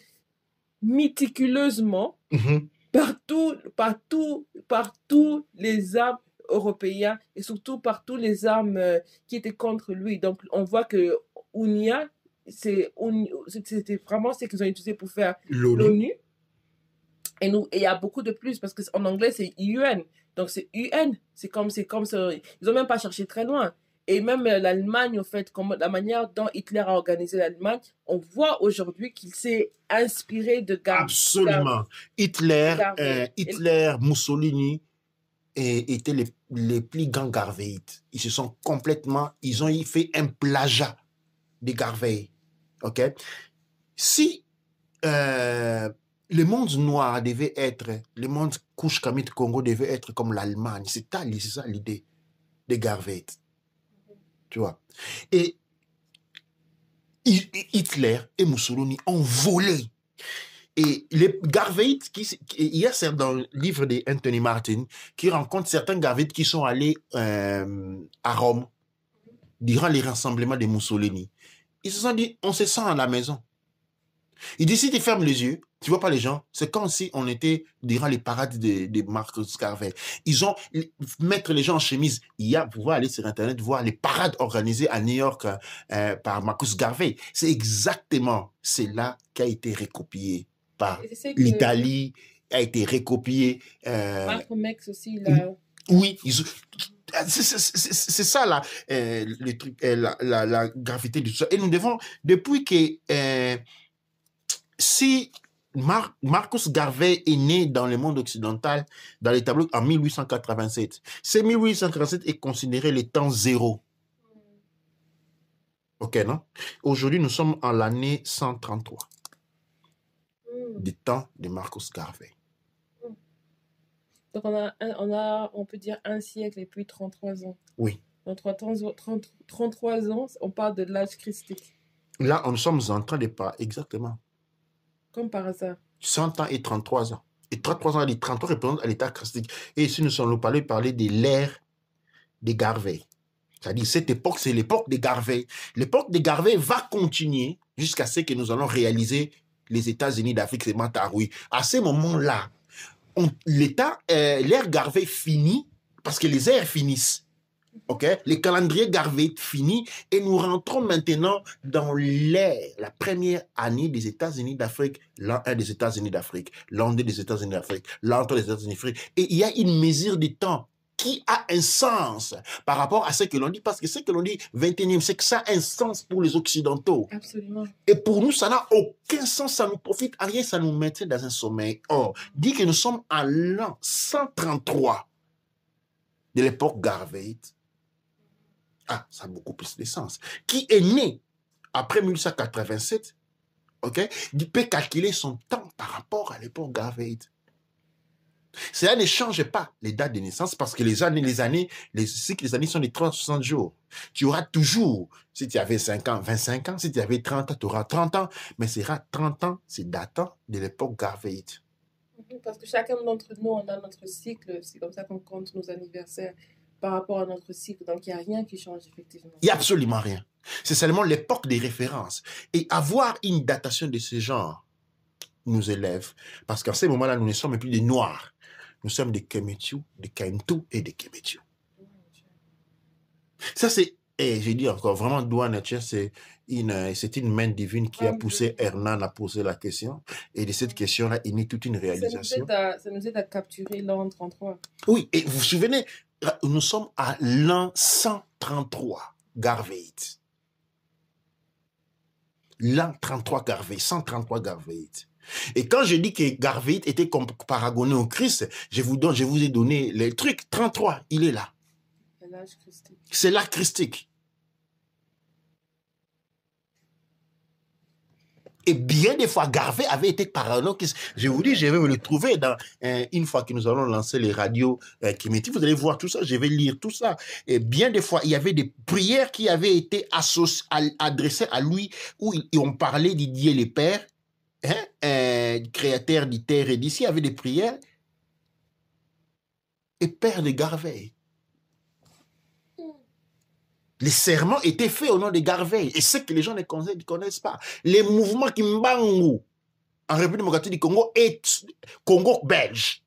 S1: méticuleusement mhm. partout, partout, partout les âmes européen, et surtout par tous les armes euh, qui étaient contre lui. Donc on voit que UNIA, c'était vraiment ce qu'ils ont utilisé pour faire l'ONU. Et nous, il y a beaucoup de plus parce qu'en anglais c'est UN. Donc c'est UN, c'est comme c'est comme Ils ont même pas cherché très loin. Et même euh, l'Allemagne, en fait, comme la manière dont Hitler a organisé l'Allemagne, on voit aujourd'hui qu'il s'est inspiré de Gandhi. Absolument.
S2: Hitler, euh, Hitler, Mussolini, étaient les, les plus grands Garveites. Ils se sont complètement, ils ont fait un plagiat des Garvey. OK? Si euh, le monde noir devait être, le monde couche Congo devait être comme l'Allemagne, c'est ça l'idée des Garvey. Tu vois? Et Hitler et Mussolini ont volé et les Garveites, qui, il y a dans le livre d'Anthony Martin, qui rencontre certains Garveites qui sont allés euh, à Rome durant les rassemblements de Mussolini. Ils se sont dit, on se sent à la maison. Ils disent, si tu fermes les yeux, tu vois pas les gens, c'est comme si on était durant les parades de, Marcus Garvey. Ils ont, mettre les gens en chemise. Il y a, pouvoir aller sur Internet voir les parades organisées à New York euh, par Marcus Garvey. C'est exactement cela qui a été recopié l'Italie, a été récopiée. Euh,
S1: Mex aussi, là.
S2: Oui, c'est ça là, euh, le truc, euh, la, gravité de tout ça. Et nous devons, depuis que euh, si Marcus Garvey est né dans le monde occidental, dans les tableaux, en 1887, c'est 1887 est considéré le temps zéro. Mm. Ok, non Aujourd'hui, nous sommes en l'année 133 du temps de Marcus Garvey.
S1: Donc on a, on on peut dire un siècle et puis 33 ans. Oui. Dans 33, ans, on parle de l'âge christique.
S2: Là, on nous sommes en train de parler, exactement.
S1: Comme par hasard.
S2: 100 ans et 33 ans. Et 33 ans, les 33 représentent l'état christique. Et ici, nous sommes parler, parler de l'ère de Garvey. C'est-à-dire, cette époque, c'est l'époque de Garvey. L'époque de Garvey va continuer jusqu'à ce que nous allons réaliser les États-Unis d'Afrique, c'est Mataroui. À ce moment-là, l'État, euh, l'ère Garvey finit parce que les airs finissent. OK Les calendriers Garvey finissent et nous rentrons maintenant dans l'ère, la première année des États-Unis d'Afrique, l'an 1 des États-Unis d'Afrique, l'an 2 des États-Unis d'Afrique, l'an 3 des États-Unis d'Afrique. Et il y a une mesure du temps qui a un sens par rapport à ce que l'on dit, parce que ce que l'on dit 21e c'est que ça a un sens pour les Occidentaux. Absolument. Et pour nous, ça n'a aucun sens, ça ne nous profite à rien, ça nous mettrait dans un sommeil. Or, dit que nous sommes à l'an 133 de l'époque Garvey, ah, ça a beaucoup plus de sens, qui est né après 1887, ok, il peut calculer son temps par rapport à l'époque Garvey. Cela ne change pas les dates de naissance parce que les années, les années, les cycles les années sont de 60 jours. Tu auras toujours, si tu avais 5 ans, 25 ans, si tu avais 30 ans, tu auras 30 ans, mais ce sera 30 ans, c'est datant de l'époque Garveit.
S1: Mhm, parce que chacun d'entre nous, on a notre cycle, c'est comme ça qu'on compte nos anniversaires par rapport à notre cycle, donc il n'y a rien qui change
S2: effectivement. Il n'y a absolument rien. C'est seulement l'époque des références. Et avoir une datation de ce genre nous élève, parce qu'en ces moments là nous ne sommes plus des noirs nous sommes des Kemetu, des kaintou et des Kemetu. Ça, c'est, et eh, j'ai dit encore, vraiment, nature c'est une, c'est une main divine qui a poussé Hernan à poser la question. Et de cette question-là, il y a toute une réalisation.
S1: Ça nous aide à, capturer l'an 33.
S2: Oui, et vous vous souvenez, nous sommes à l'an 133, Garveit. L'an 33 Garveit, 133 Garveit. Et quand je dis que Garvey était paragonné au Christ, je vous, donne, je vous ai donné le trucs. 33, il est là. C'est l'âge christique. Et bien des fois, Garvey avait été au Christ. Je vous dis, je vais me le trouver dans, euh, une fois que nous allons lancer les radios euh, Vous allez voir tout ça, je vais lire tout ça. Et bien des fois, il y avait des prières qui avaient été adressées à lui où ils ont parlé d'Idier les Pères hein, euh, créateur du terre et d'ici, avait des prières, et père de Garveille. Les serments étaient faits au nom de Garveille, et ce que les gens ne connaissent, pas. Les mouvements qui Kimbangu en République démocratique du Congo et Congo belge.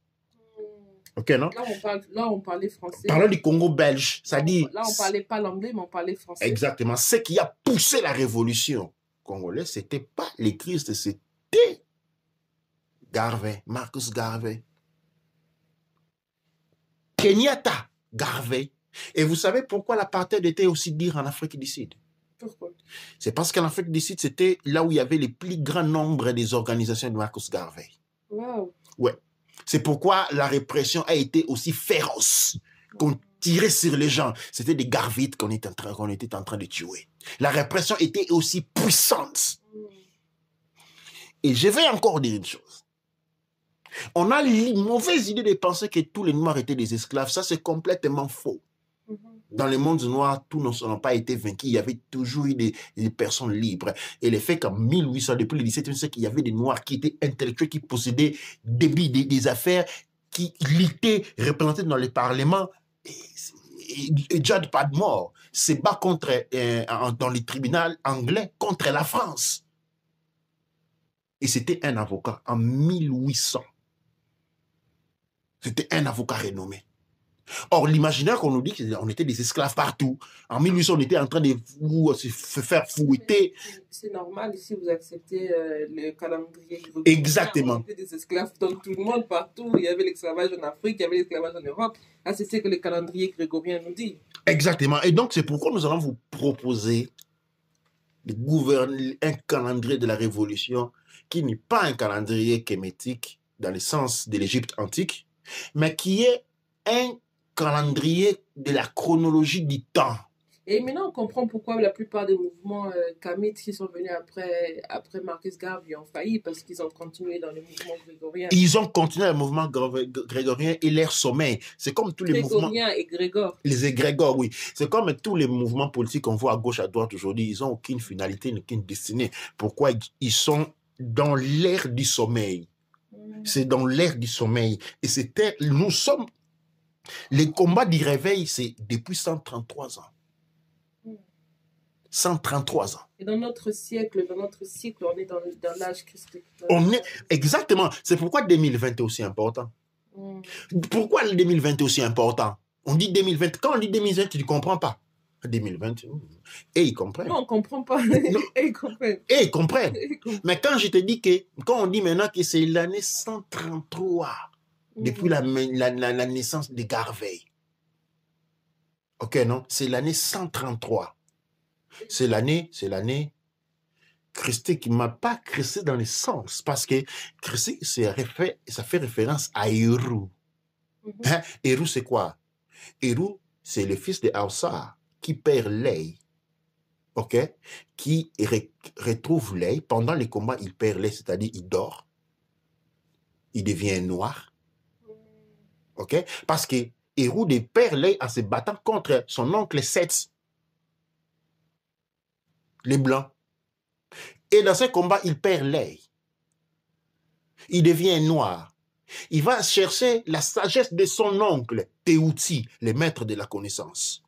S2: Ok non? Là,
S1: on parle, là, on parlait français. Parlons du
S2: Congo belge. Ça là, dit, là, on parlait
S1: pas l'anglais, mais on parlait français.
S2: Exactement. Ce qui a poussé la révolution congolaise, c'était pas les Christes, c'était Garvey, Marcus Garvey. Kenyatta Garvey. Et vous savez pourquoi l'apartheid était aussi dire en Afrique du Sud Pourquoi C'est parce qu'en Afrique du Sud, c'était là où il y avait le plus grand nombre des organisations de Marcus Garvey. Wow. Ouais. C'est pourquoi la répression a été aussi féroce qu'on tirait sur les gens. C'était des garvites qu'on était, en train, était en train de tuer. La répression était aussi puissante. Mm. Et je vais encore dire une chose. On a la mauvaise idée de penser que tous les Noirs étaient des esclaves. Ça, c'est complètement faux. Mm-hmm. Dans le monde noir, tous n'ont pas été vaincus. Il y avait toujours eu des, personnes libres. Et le fait qu'en 1800, depuis le 17e siècle, il y avait des noirs qui étaient intellectuels, qui possédaient des, des, affaires, qui étaient représentés dans les parlements. Et de Padmore se bat contre, euh, dans les tribunaux anglais contre la France. Et c'était un avocat en 1800. C'était un avocat renommé. Or, l'imaginaire qu'on nous dit, qu'on était des esclaves partout. En 1800, on était en train de euh, se faire fouetter.
S1: C'est normal si vous acceptez euh, le calendrier. Exactement. On était des esclaves dans tout le monde, partout. Il y avait l'esclavage en Afrique, il y avait l'esclavage en Europe. Ah, c'est ce que le calendrier grégorien nous dit.
S2: Exactement. Et donc, c'est pourquoi nous allons vous proposer de gouverner un calendrier de la révolution qui n'est pas un calendrier kémétique dans le sens de l'Égypte antique, mais qui est un calendrier de la chronologie du temps. Et
S1: maintenant, on comprend pourquoi la plupart des mouvements euh, kémétiques qui sont venus après, après Marcus Garvey ont failli, parce qu'ils ont continué dans le mouvement grégorien. Ils
S2: ont continué le mouvement grégorien et leur sommeil. C'est comme tous les Grégorien
S1: mouvements... et Grégor.
S2: Les égrégores, oui. C'est comme tous les mouvements politiques qu'on voit à gauche, à droite aujourd'hui. Ils n'ont aucune finalité, aucune destinée. Pourquoi ils sont dans l'air du sommeil. Mm. C'est dans l'air du sommeil. Et c'était, nous sommes, les combats du réveil, c'est depuis 133 ans. 133 mm. ans.
S1: Et dans notre siècle, dans notre cycle, on est dans, dans l'âge
S2: christique. On est, exactement. C'est pourquoi 2020 est aussi important. Mm. Pourquoi 2020 est aussi important On dit 2020. Quand on dit 2020, tu ne comprends pas. 2021. Et ils comprennent. Non, on ne comprend pas. et ils comprennent. Et Mais quand je te dis que, quand on dit maintenant que c'est l'année 133, depuis la, naissance de Garvey. Ok, non C'est l'année 133. C'est l'année, c'est l'année Christé qui m'a pas Christé dans le sens, parce que Christé, ça fait référence à Eru. Mhm. Hein? c'est quoi Eru, c'est le fils de Haussard qui perd ok, qui retrouve l'œil. Pendant les combats, il perd l'œil, c'est-à-dire il dort, il devient noir, ok, parce que Héroude perd l'œil en se battant contre son oncle Seth, les Blancs. Et dans ce combat, il perd l'œil. Il devient noir. Il va chercher la sagesse de son oncle, Théouti, le maître de la connaissance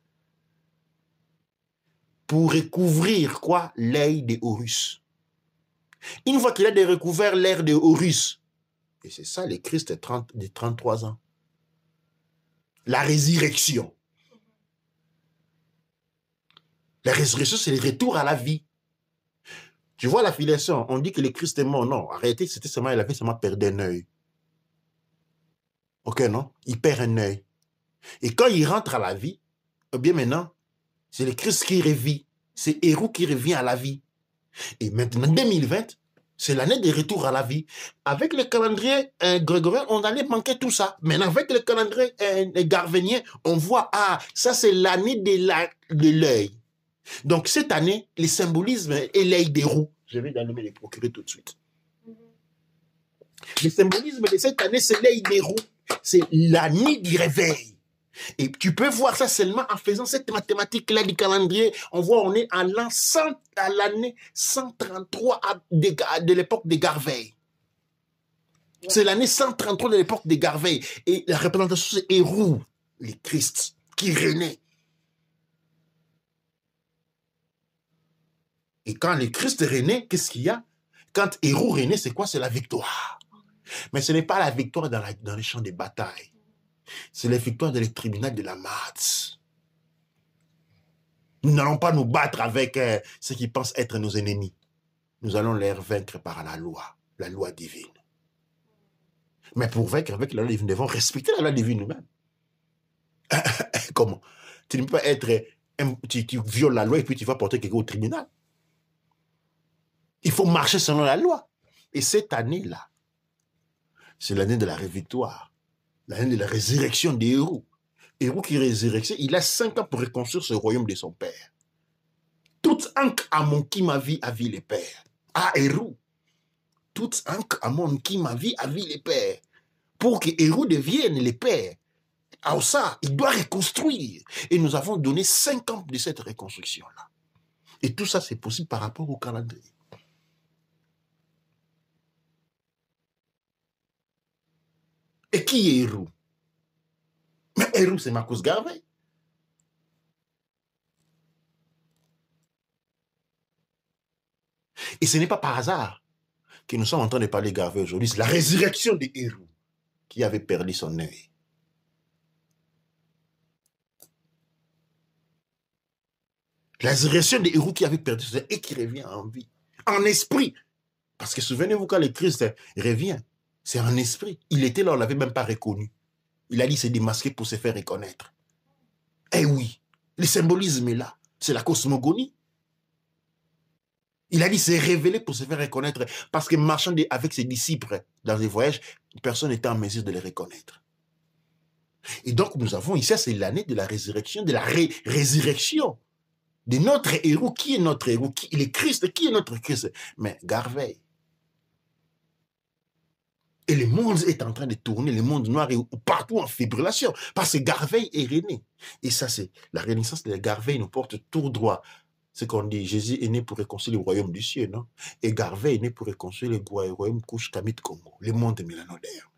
S2: pour recouvrir quoi L'œil de Horus. Une fois qu'il a découvert l'air de Horus, et c'est ça le Christ de, 30, de 33 ans, la résurrection. La résurrection, c'est le retour à la vie. Tu vois la filiation, on dit que le Christ est mort. Non, arrêtez, c'était seulement, il avait seulement perdu un œil. Ok, non Il perd un œil. Et quand il rentre à la vie, eh bien maintenant, c'est le Christ qui revit. C'est héros qui revient à la vie. Et maintenant, 2020, c'est l'année de retour à la vie. Avec le calendrier euh, grégorien, on allait manquer tout ça. Maintenant, avec le calendrier euh, garvenien, on voit, ah, ça c'est l'année de l'œil. Donc cette année, le symbolisme est l'œil des roues. Je vais d'allumer les procurer tout de suite. Le symbolisme de cette année, c'est l'œil des roues. C'est l'année du réveil. Et tu peux voir ça seulement en faisant cette mathématique-là du calendrier. On voit, on est à l'année 133 de l'époque des Garveilles. C'est l'année 133 de l'époque des Garveilles. Et la représentation, c'est Hérou, le Christ, qui renaît. Et quand le Christ renaît, qu'est-ce qu'il y a Quand Hérou renaît, c'est quoi C'est la victoire. Mais ce n'est pas la victoire dans, dans les champs de bataille c'est les victoires des tribunal de la maths. Nous n'allons pas nous battre avec euh, ceux qui pensent être nos ennemis. Nous allons les vaincre par la loi, la loi divine. Mais pour vaincre avec la loi divine, nous devons respecter la loi divine nous-mêmes. Comment Tu ne peux pas être. Tu, violes la loi et puis tu vas porter quelqu'un au tribunal. Il faut marcher selon la loi. Et cette année-là, c'est l'année de la révictoire la reine de la résurrection des héros. Héros qui résurrecté, il a cinq ans pour reconstruire ce royaume de son père. Tout à amon qui m'a vu a vu les pères. à Hérou. Tout un amon qui m'a vu a vu les pères. Pour que héros devienne les pères. Alors ça, il doit reconstruire. Et nous avons donné cinq ans de cette reconstruction-là. Et tout ça, c'est possible par rapport au calendrier. Et qui est Hérou Mais Hérou, c'est Marcus Garvey. Et ce n'est pas par hasard que nous sommes en train de parler Garvey aujourd'hui. C'est la résurrection de Hérou qui avait perdu son œil. La résurrection de Hérou qui avait perdu son œil et qui revient en vie, en esprit. Parce que souvenez-vous, quand le Christ revient, c'est un esprit. Il était là, on ne l'avait même pas reconnu. Il a dit se démasqué pour se faire reconnaître. Eh oui, le symbolisme est là. C'est la cosmogonie. Il a dit se révélé pour se faire reconnaître. Parce que marchant avec ses disciples dans des voyages, personne n'était en mesure de les reconnaître. Et donc, nous avons ici, c'est l'année de la résurrection, de la résurrection de notre héros. Qui est notre héros qui, Il est Christ. Qui est notre Christ Mais Garveille. Et le monde est en train de tourner, le monde noir est partout en fibrillation, parce que Garvey est rené. Et ça, c'est la renaissance de Garveil nous porte tout droit. C'est qu'on dit, Jésus est né pour réconcilier le royaume du ciel, non Et Garvey est né pour réconcilier le royaume couche Kamit Congo, le monde mélanodère.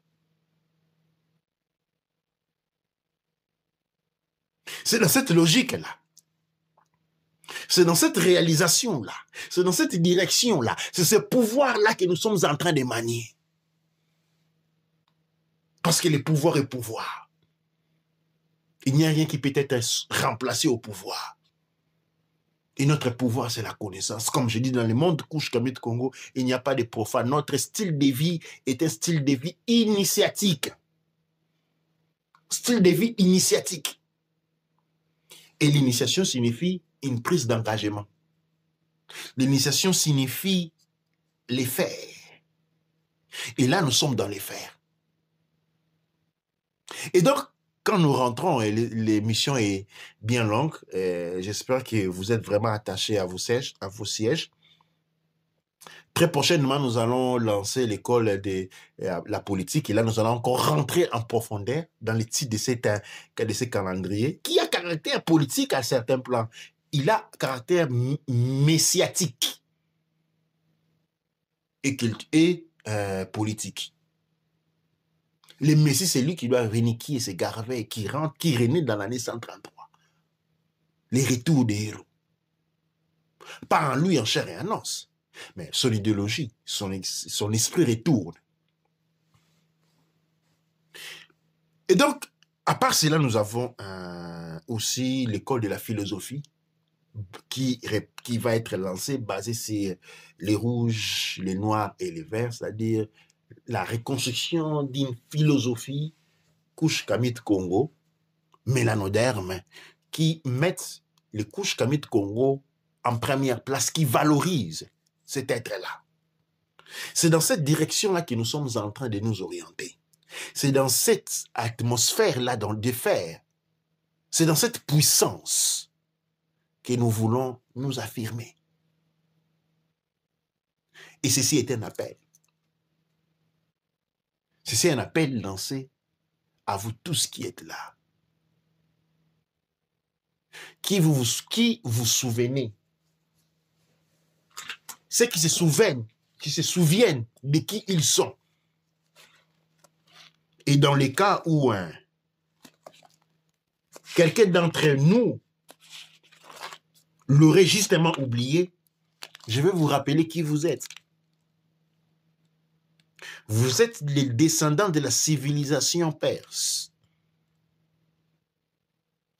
S2: C'est dans cette logique-là. C'est dans cette réalisation-là. C'est dans cette direction-là. C'est ce pouvoir-là que nous sommes en train de manier. Parce que le pouvoir est pouvoir. Il n'y a rien qui peut être remplacé au pouvoir. Et notre pouvoir, c'est la connaissance. Comme je dis dans le monde couche Kamit Congo, il n'y a pas de profane. Notre style de vie est un style de vie initiatique. Style de vie initiatique. Et l'initiation signifie une prise d'engagement. L'initiation signifie les faire. Et là, nous sommes dans les faire. Et donc, quand nous rentrons, et l'émission est bien longue. J'espère que vous êtes vraiment attachés à vos sièges. À vos sièges. Très prochainement, nous allons lancer l'école de euh, la politique et là, nous allons encore rentrer en profondeur dans les titres de, ce calendrier qui a caractère politique à certains plans. Il a caractère messiatique et, euh, politique. Le Messie, c'est lui qui doit venir, qui C'est qui rentre, qui renaît dans l'année 133. Les retours des héros. Pas en lui en chair et en os, mais son idéologie, son, esprit retourne. Et donc, à part cela, nous avons euh, aussi l'école de la philosophie qui, qui va être lancée basée sur les rouges, les noirs et les verts, c'est-à-dire la reconstruction d'une philosophie Kush-Kamit Congo mélanoderme qui met le Kush-Kamit Congo en première place, qui valorise cet être-là. C'est dans cette direction-là que nous sommes en train de nous orienter. C'est dans cette atmosphère-là, dans le faire. C'est dans cette puissance que nous voulons nous affirmer. Et ceci est un appel. C'est un appel lancé à vous tous qui êtes là. Qui vous, qui vous souvenez Ceux qui se souviennent, qui se souviennent de qui ils sont. Et dans les cas où hein, quelqu'un d'entre nous l'aurait justement oublié, je vais vous rappeler qui vous êtes. Vous êtes les descendants de la civilisation perse.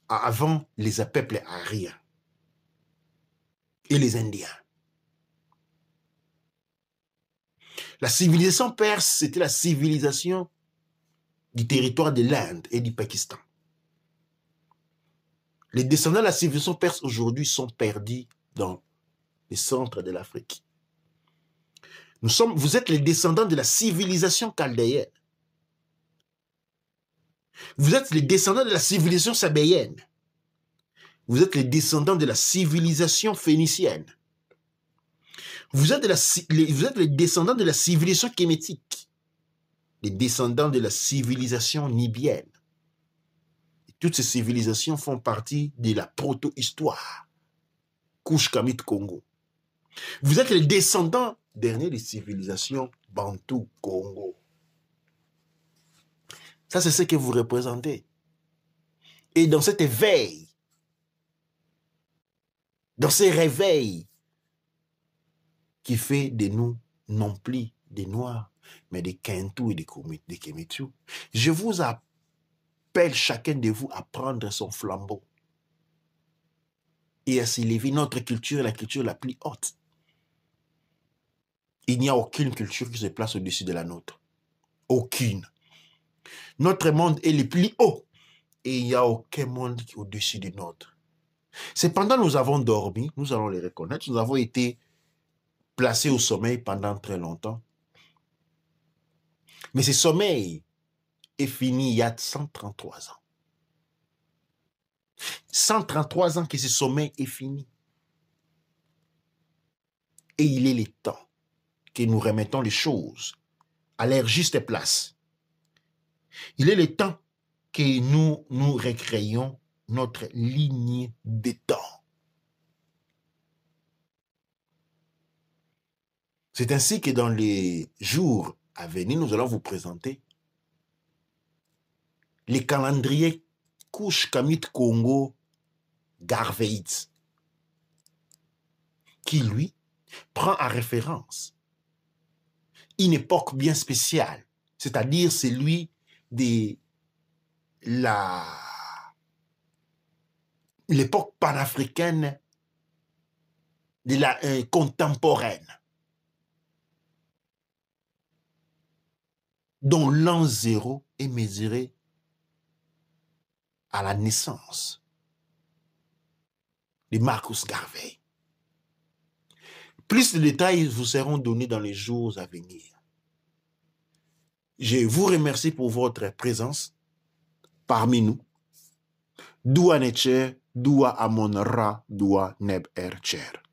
S2: Avant les peuples ariens et les Indiens. La civilisation perse, c'était la civilisation du territoire de l'Inde et du Pakistan. Les descendants de la civilisation perse aujourd'hui sont perdus dans les centres de l'Afrique vous êtes les descendants de la civilisation chaldéenne. Vous êtes les descendants de la civilisation sabéenne. Vous êtes les descendants de la civilisation phénicienne. Vous êtes, les, descendants de la civilisation kémétique. Les descendants de la civilisation nibienne. toutes ces civilisations font partie de la proto-histoire. Kouchkamit Congo. Vous êtes les descendants dernier des civilisations Bantu, Congo. Ça, c'est ce que vous représentez. Et dans cet éveil, dans ce réveil qui fait de nous non plus des Noirs, mais des Kintou et des, des Kemetsu, je vous appelle chacun de vous à prendre son flambeau et à s'élever notre culture, la culture la plus haute il n'y a aucune culture qui se place au-dessus de la nôtre. Aucune. Notre monde est le plus haut et il n'y a aucun monde qui est au-dessus du nôtre. Cependant, nous avons dormi, nous allons les reconnaître, nous avons été placés au sommeil pendant très longtemps. Mais ce sommeil est fini il y a 133 ans. 133 ans que ce sommeil est fini. Et il est le temps que nous remettons les choses à leur juste place. Il est le temps que nous nous recréions notre ligne de temps. C'est ainsi que dans les jours à venir, nous allons vous présenter le calendrier Kushkamit Congo Garveit, qui lui prend à référence une époque bien spéciale, c'est-à-dire celui de la l'époque panafricaine de la euh, contemporaine, dont l'an zéro est mesuré à la naissance de Marcus Garvey. Plus de détails vous seront donnés dans les jours à venir. Je vous remercie pour votre présence parmi nous. Dua Necher, Dua Amonra, Dua Neb er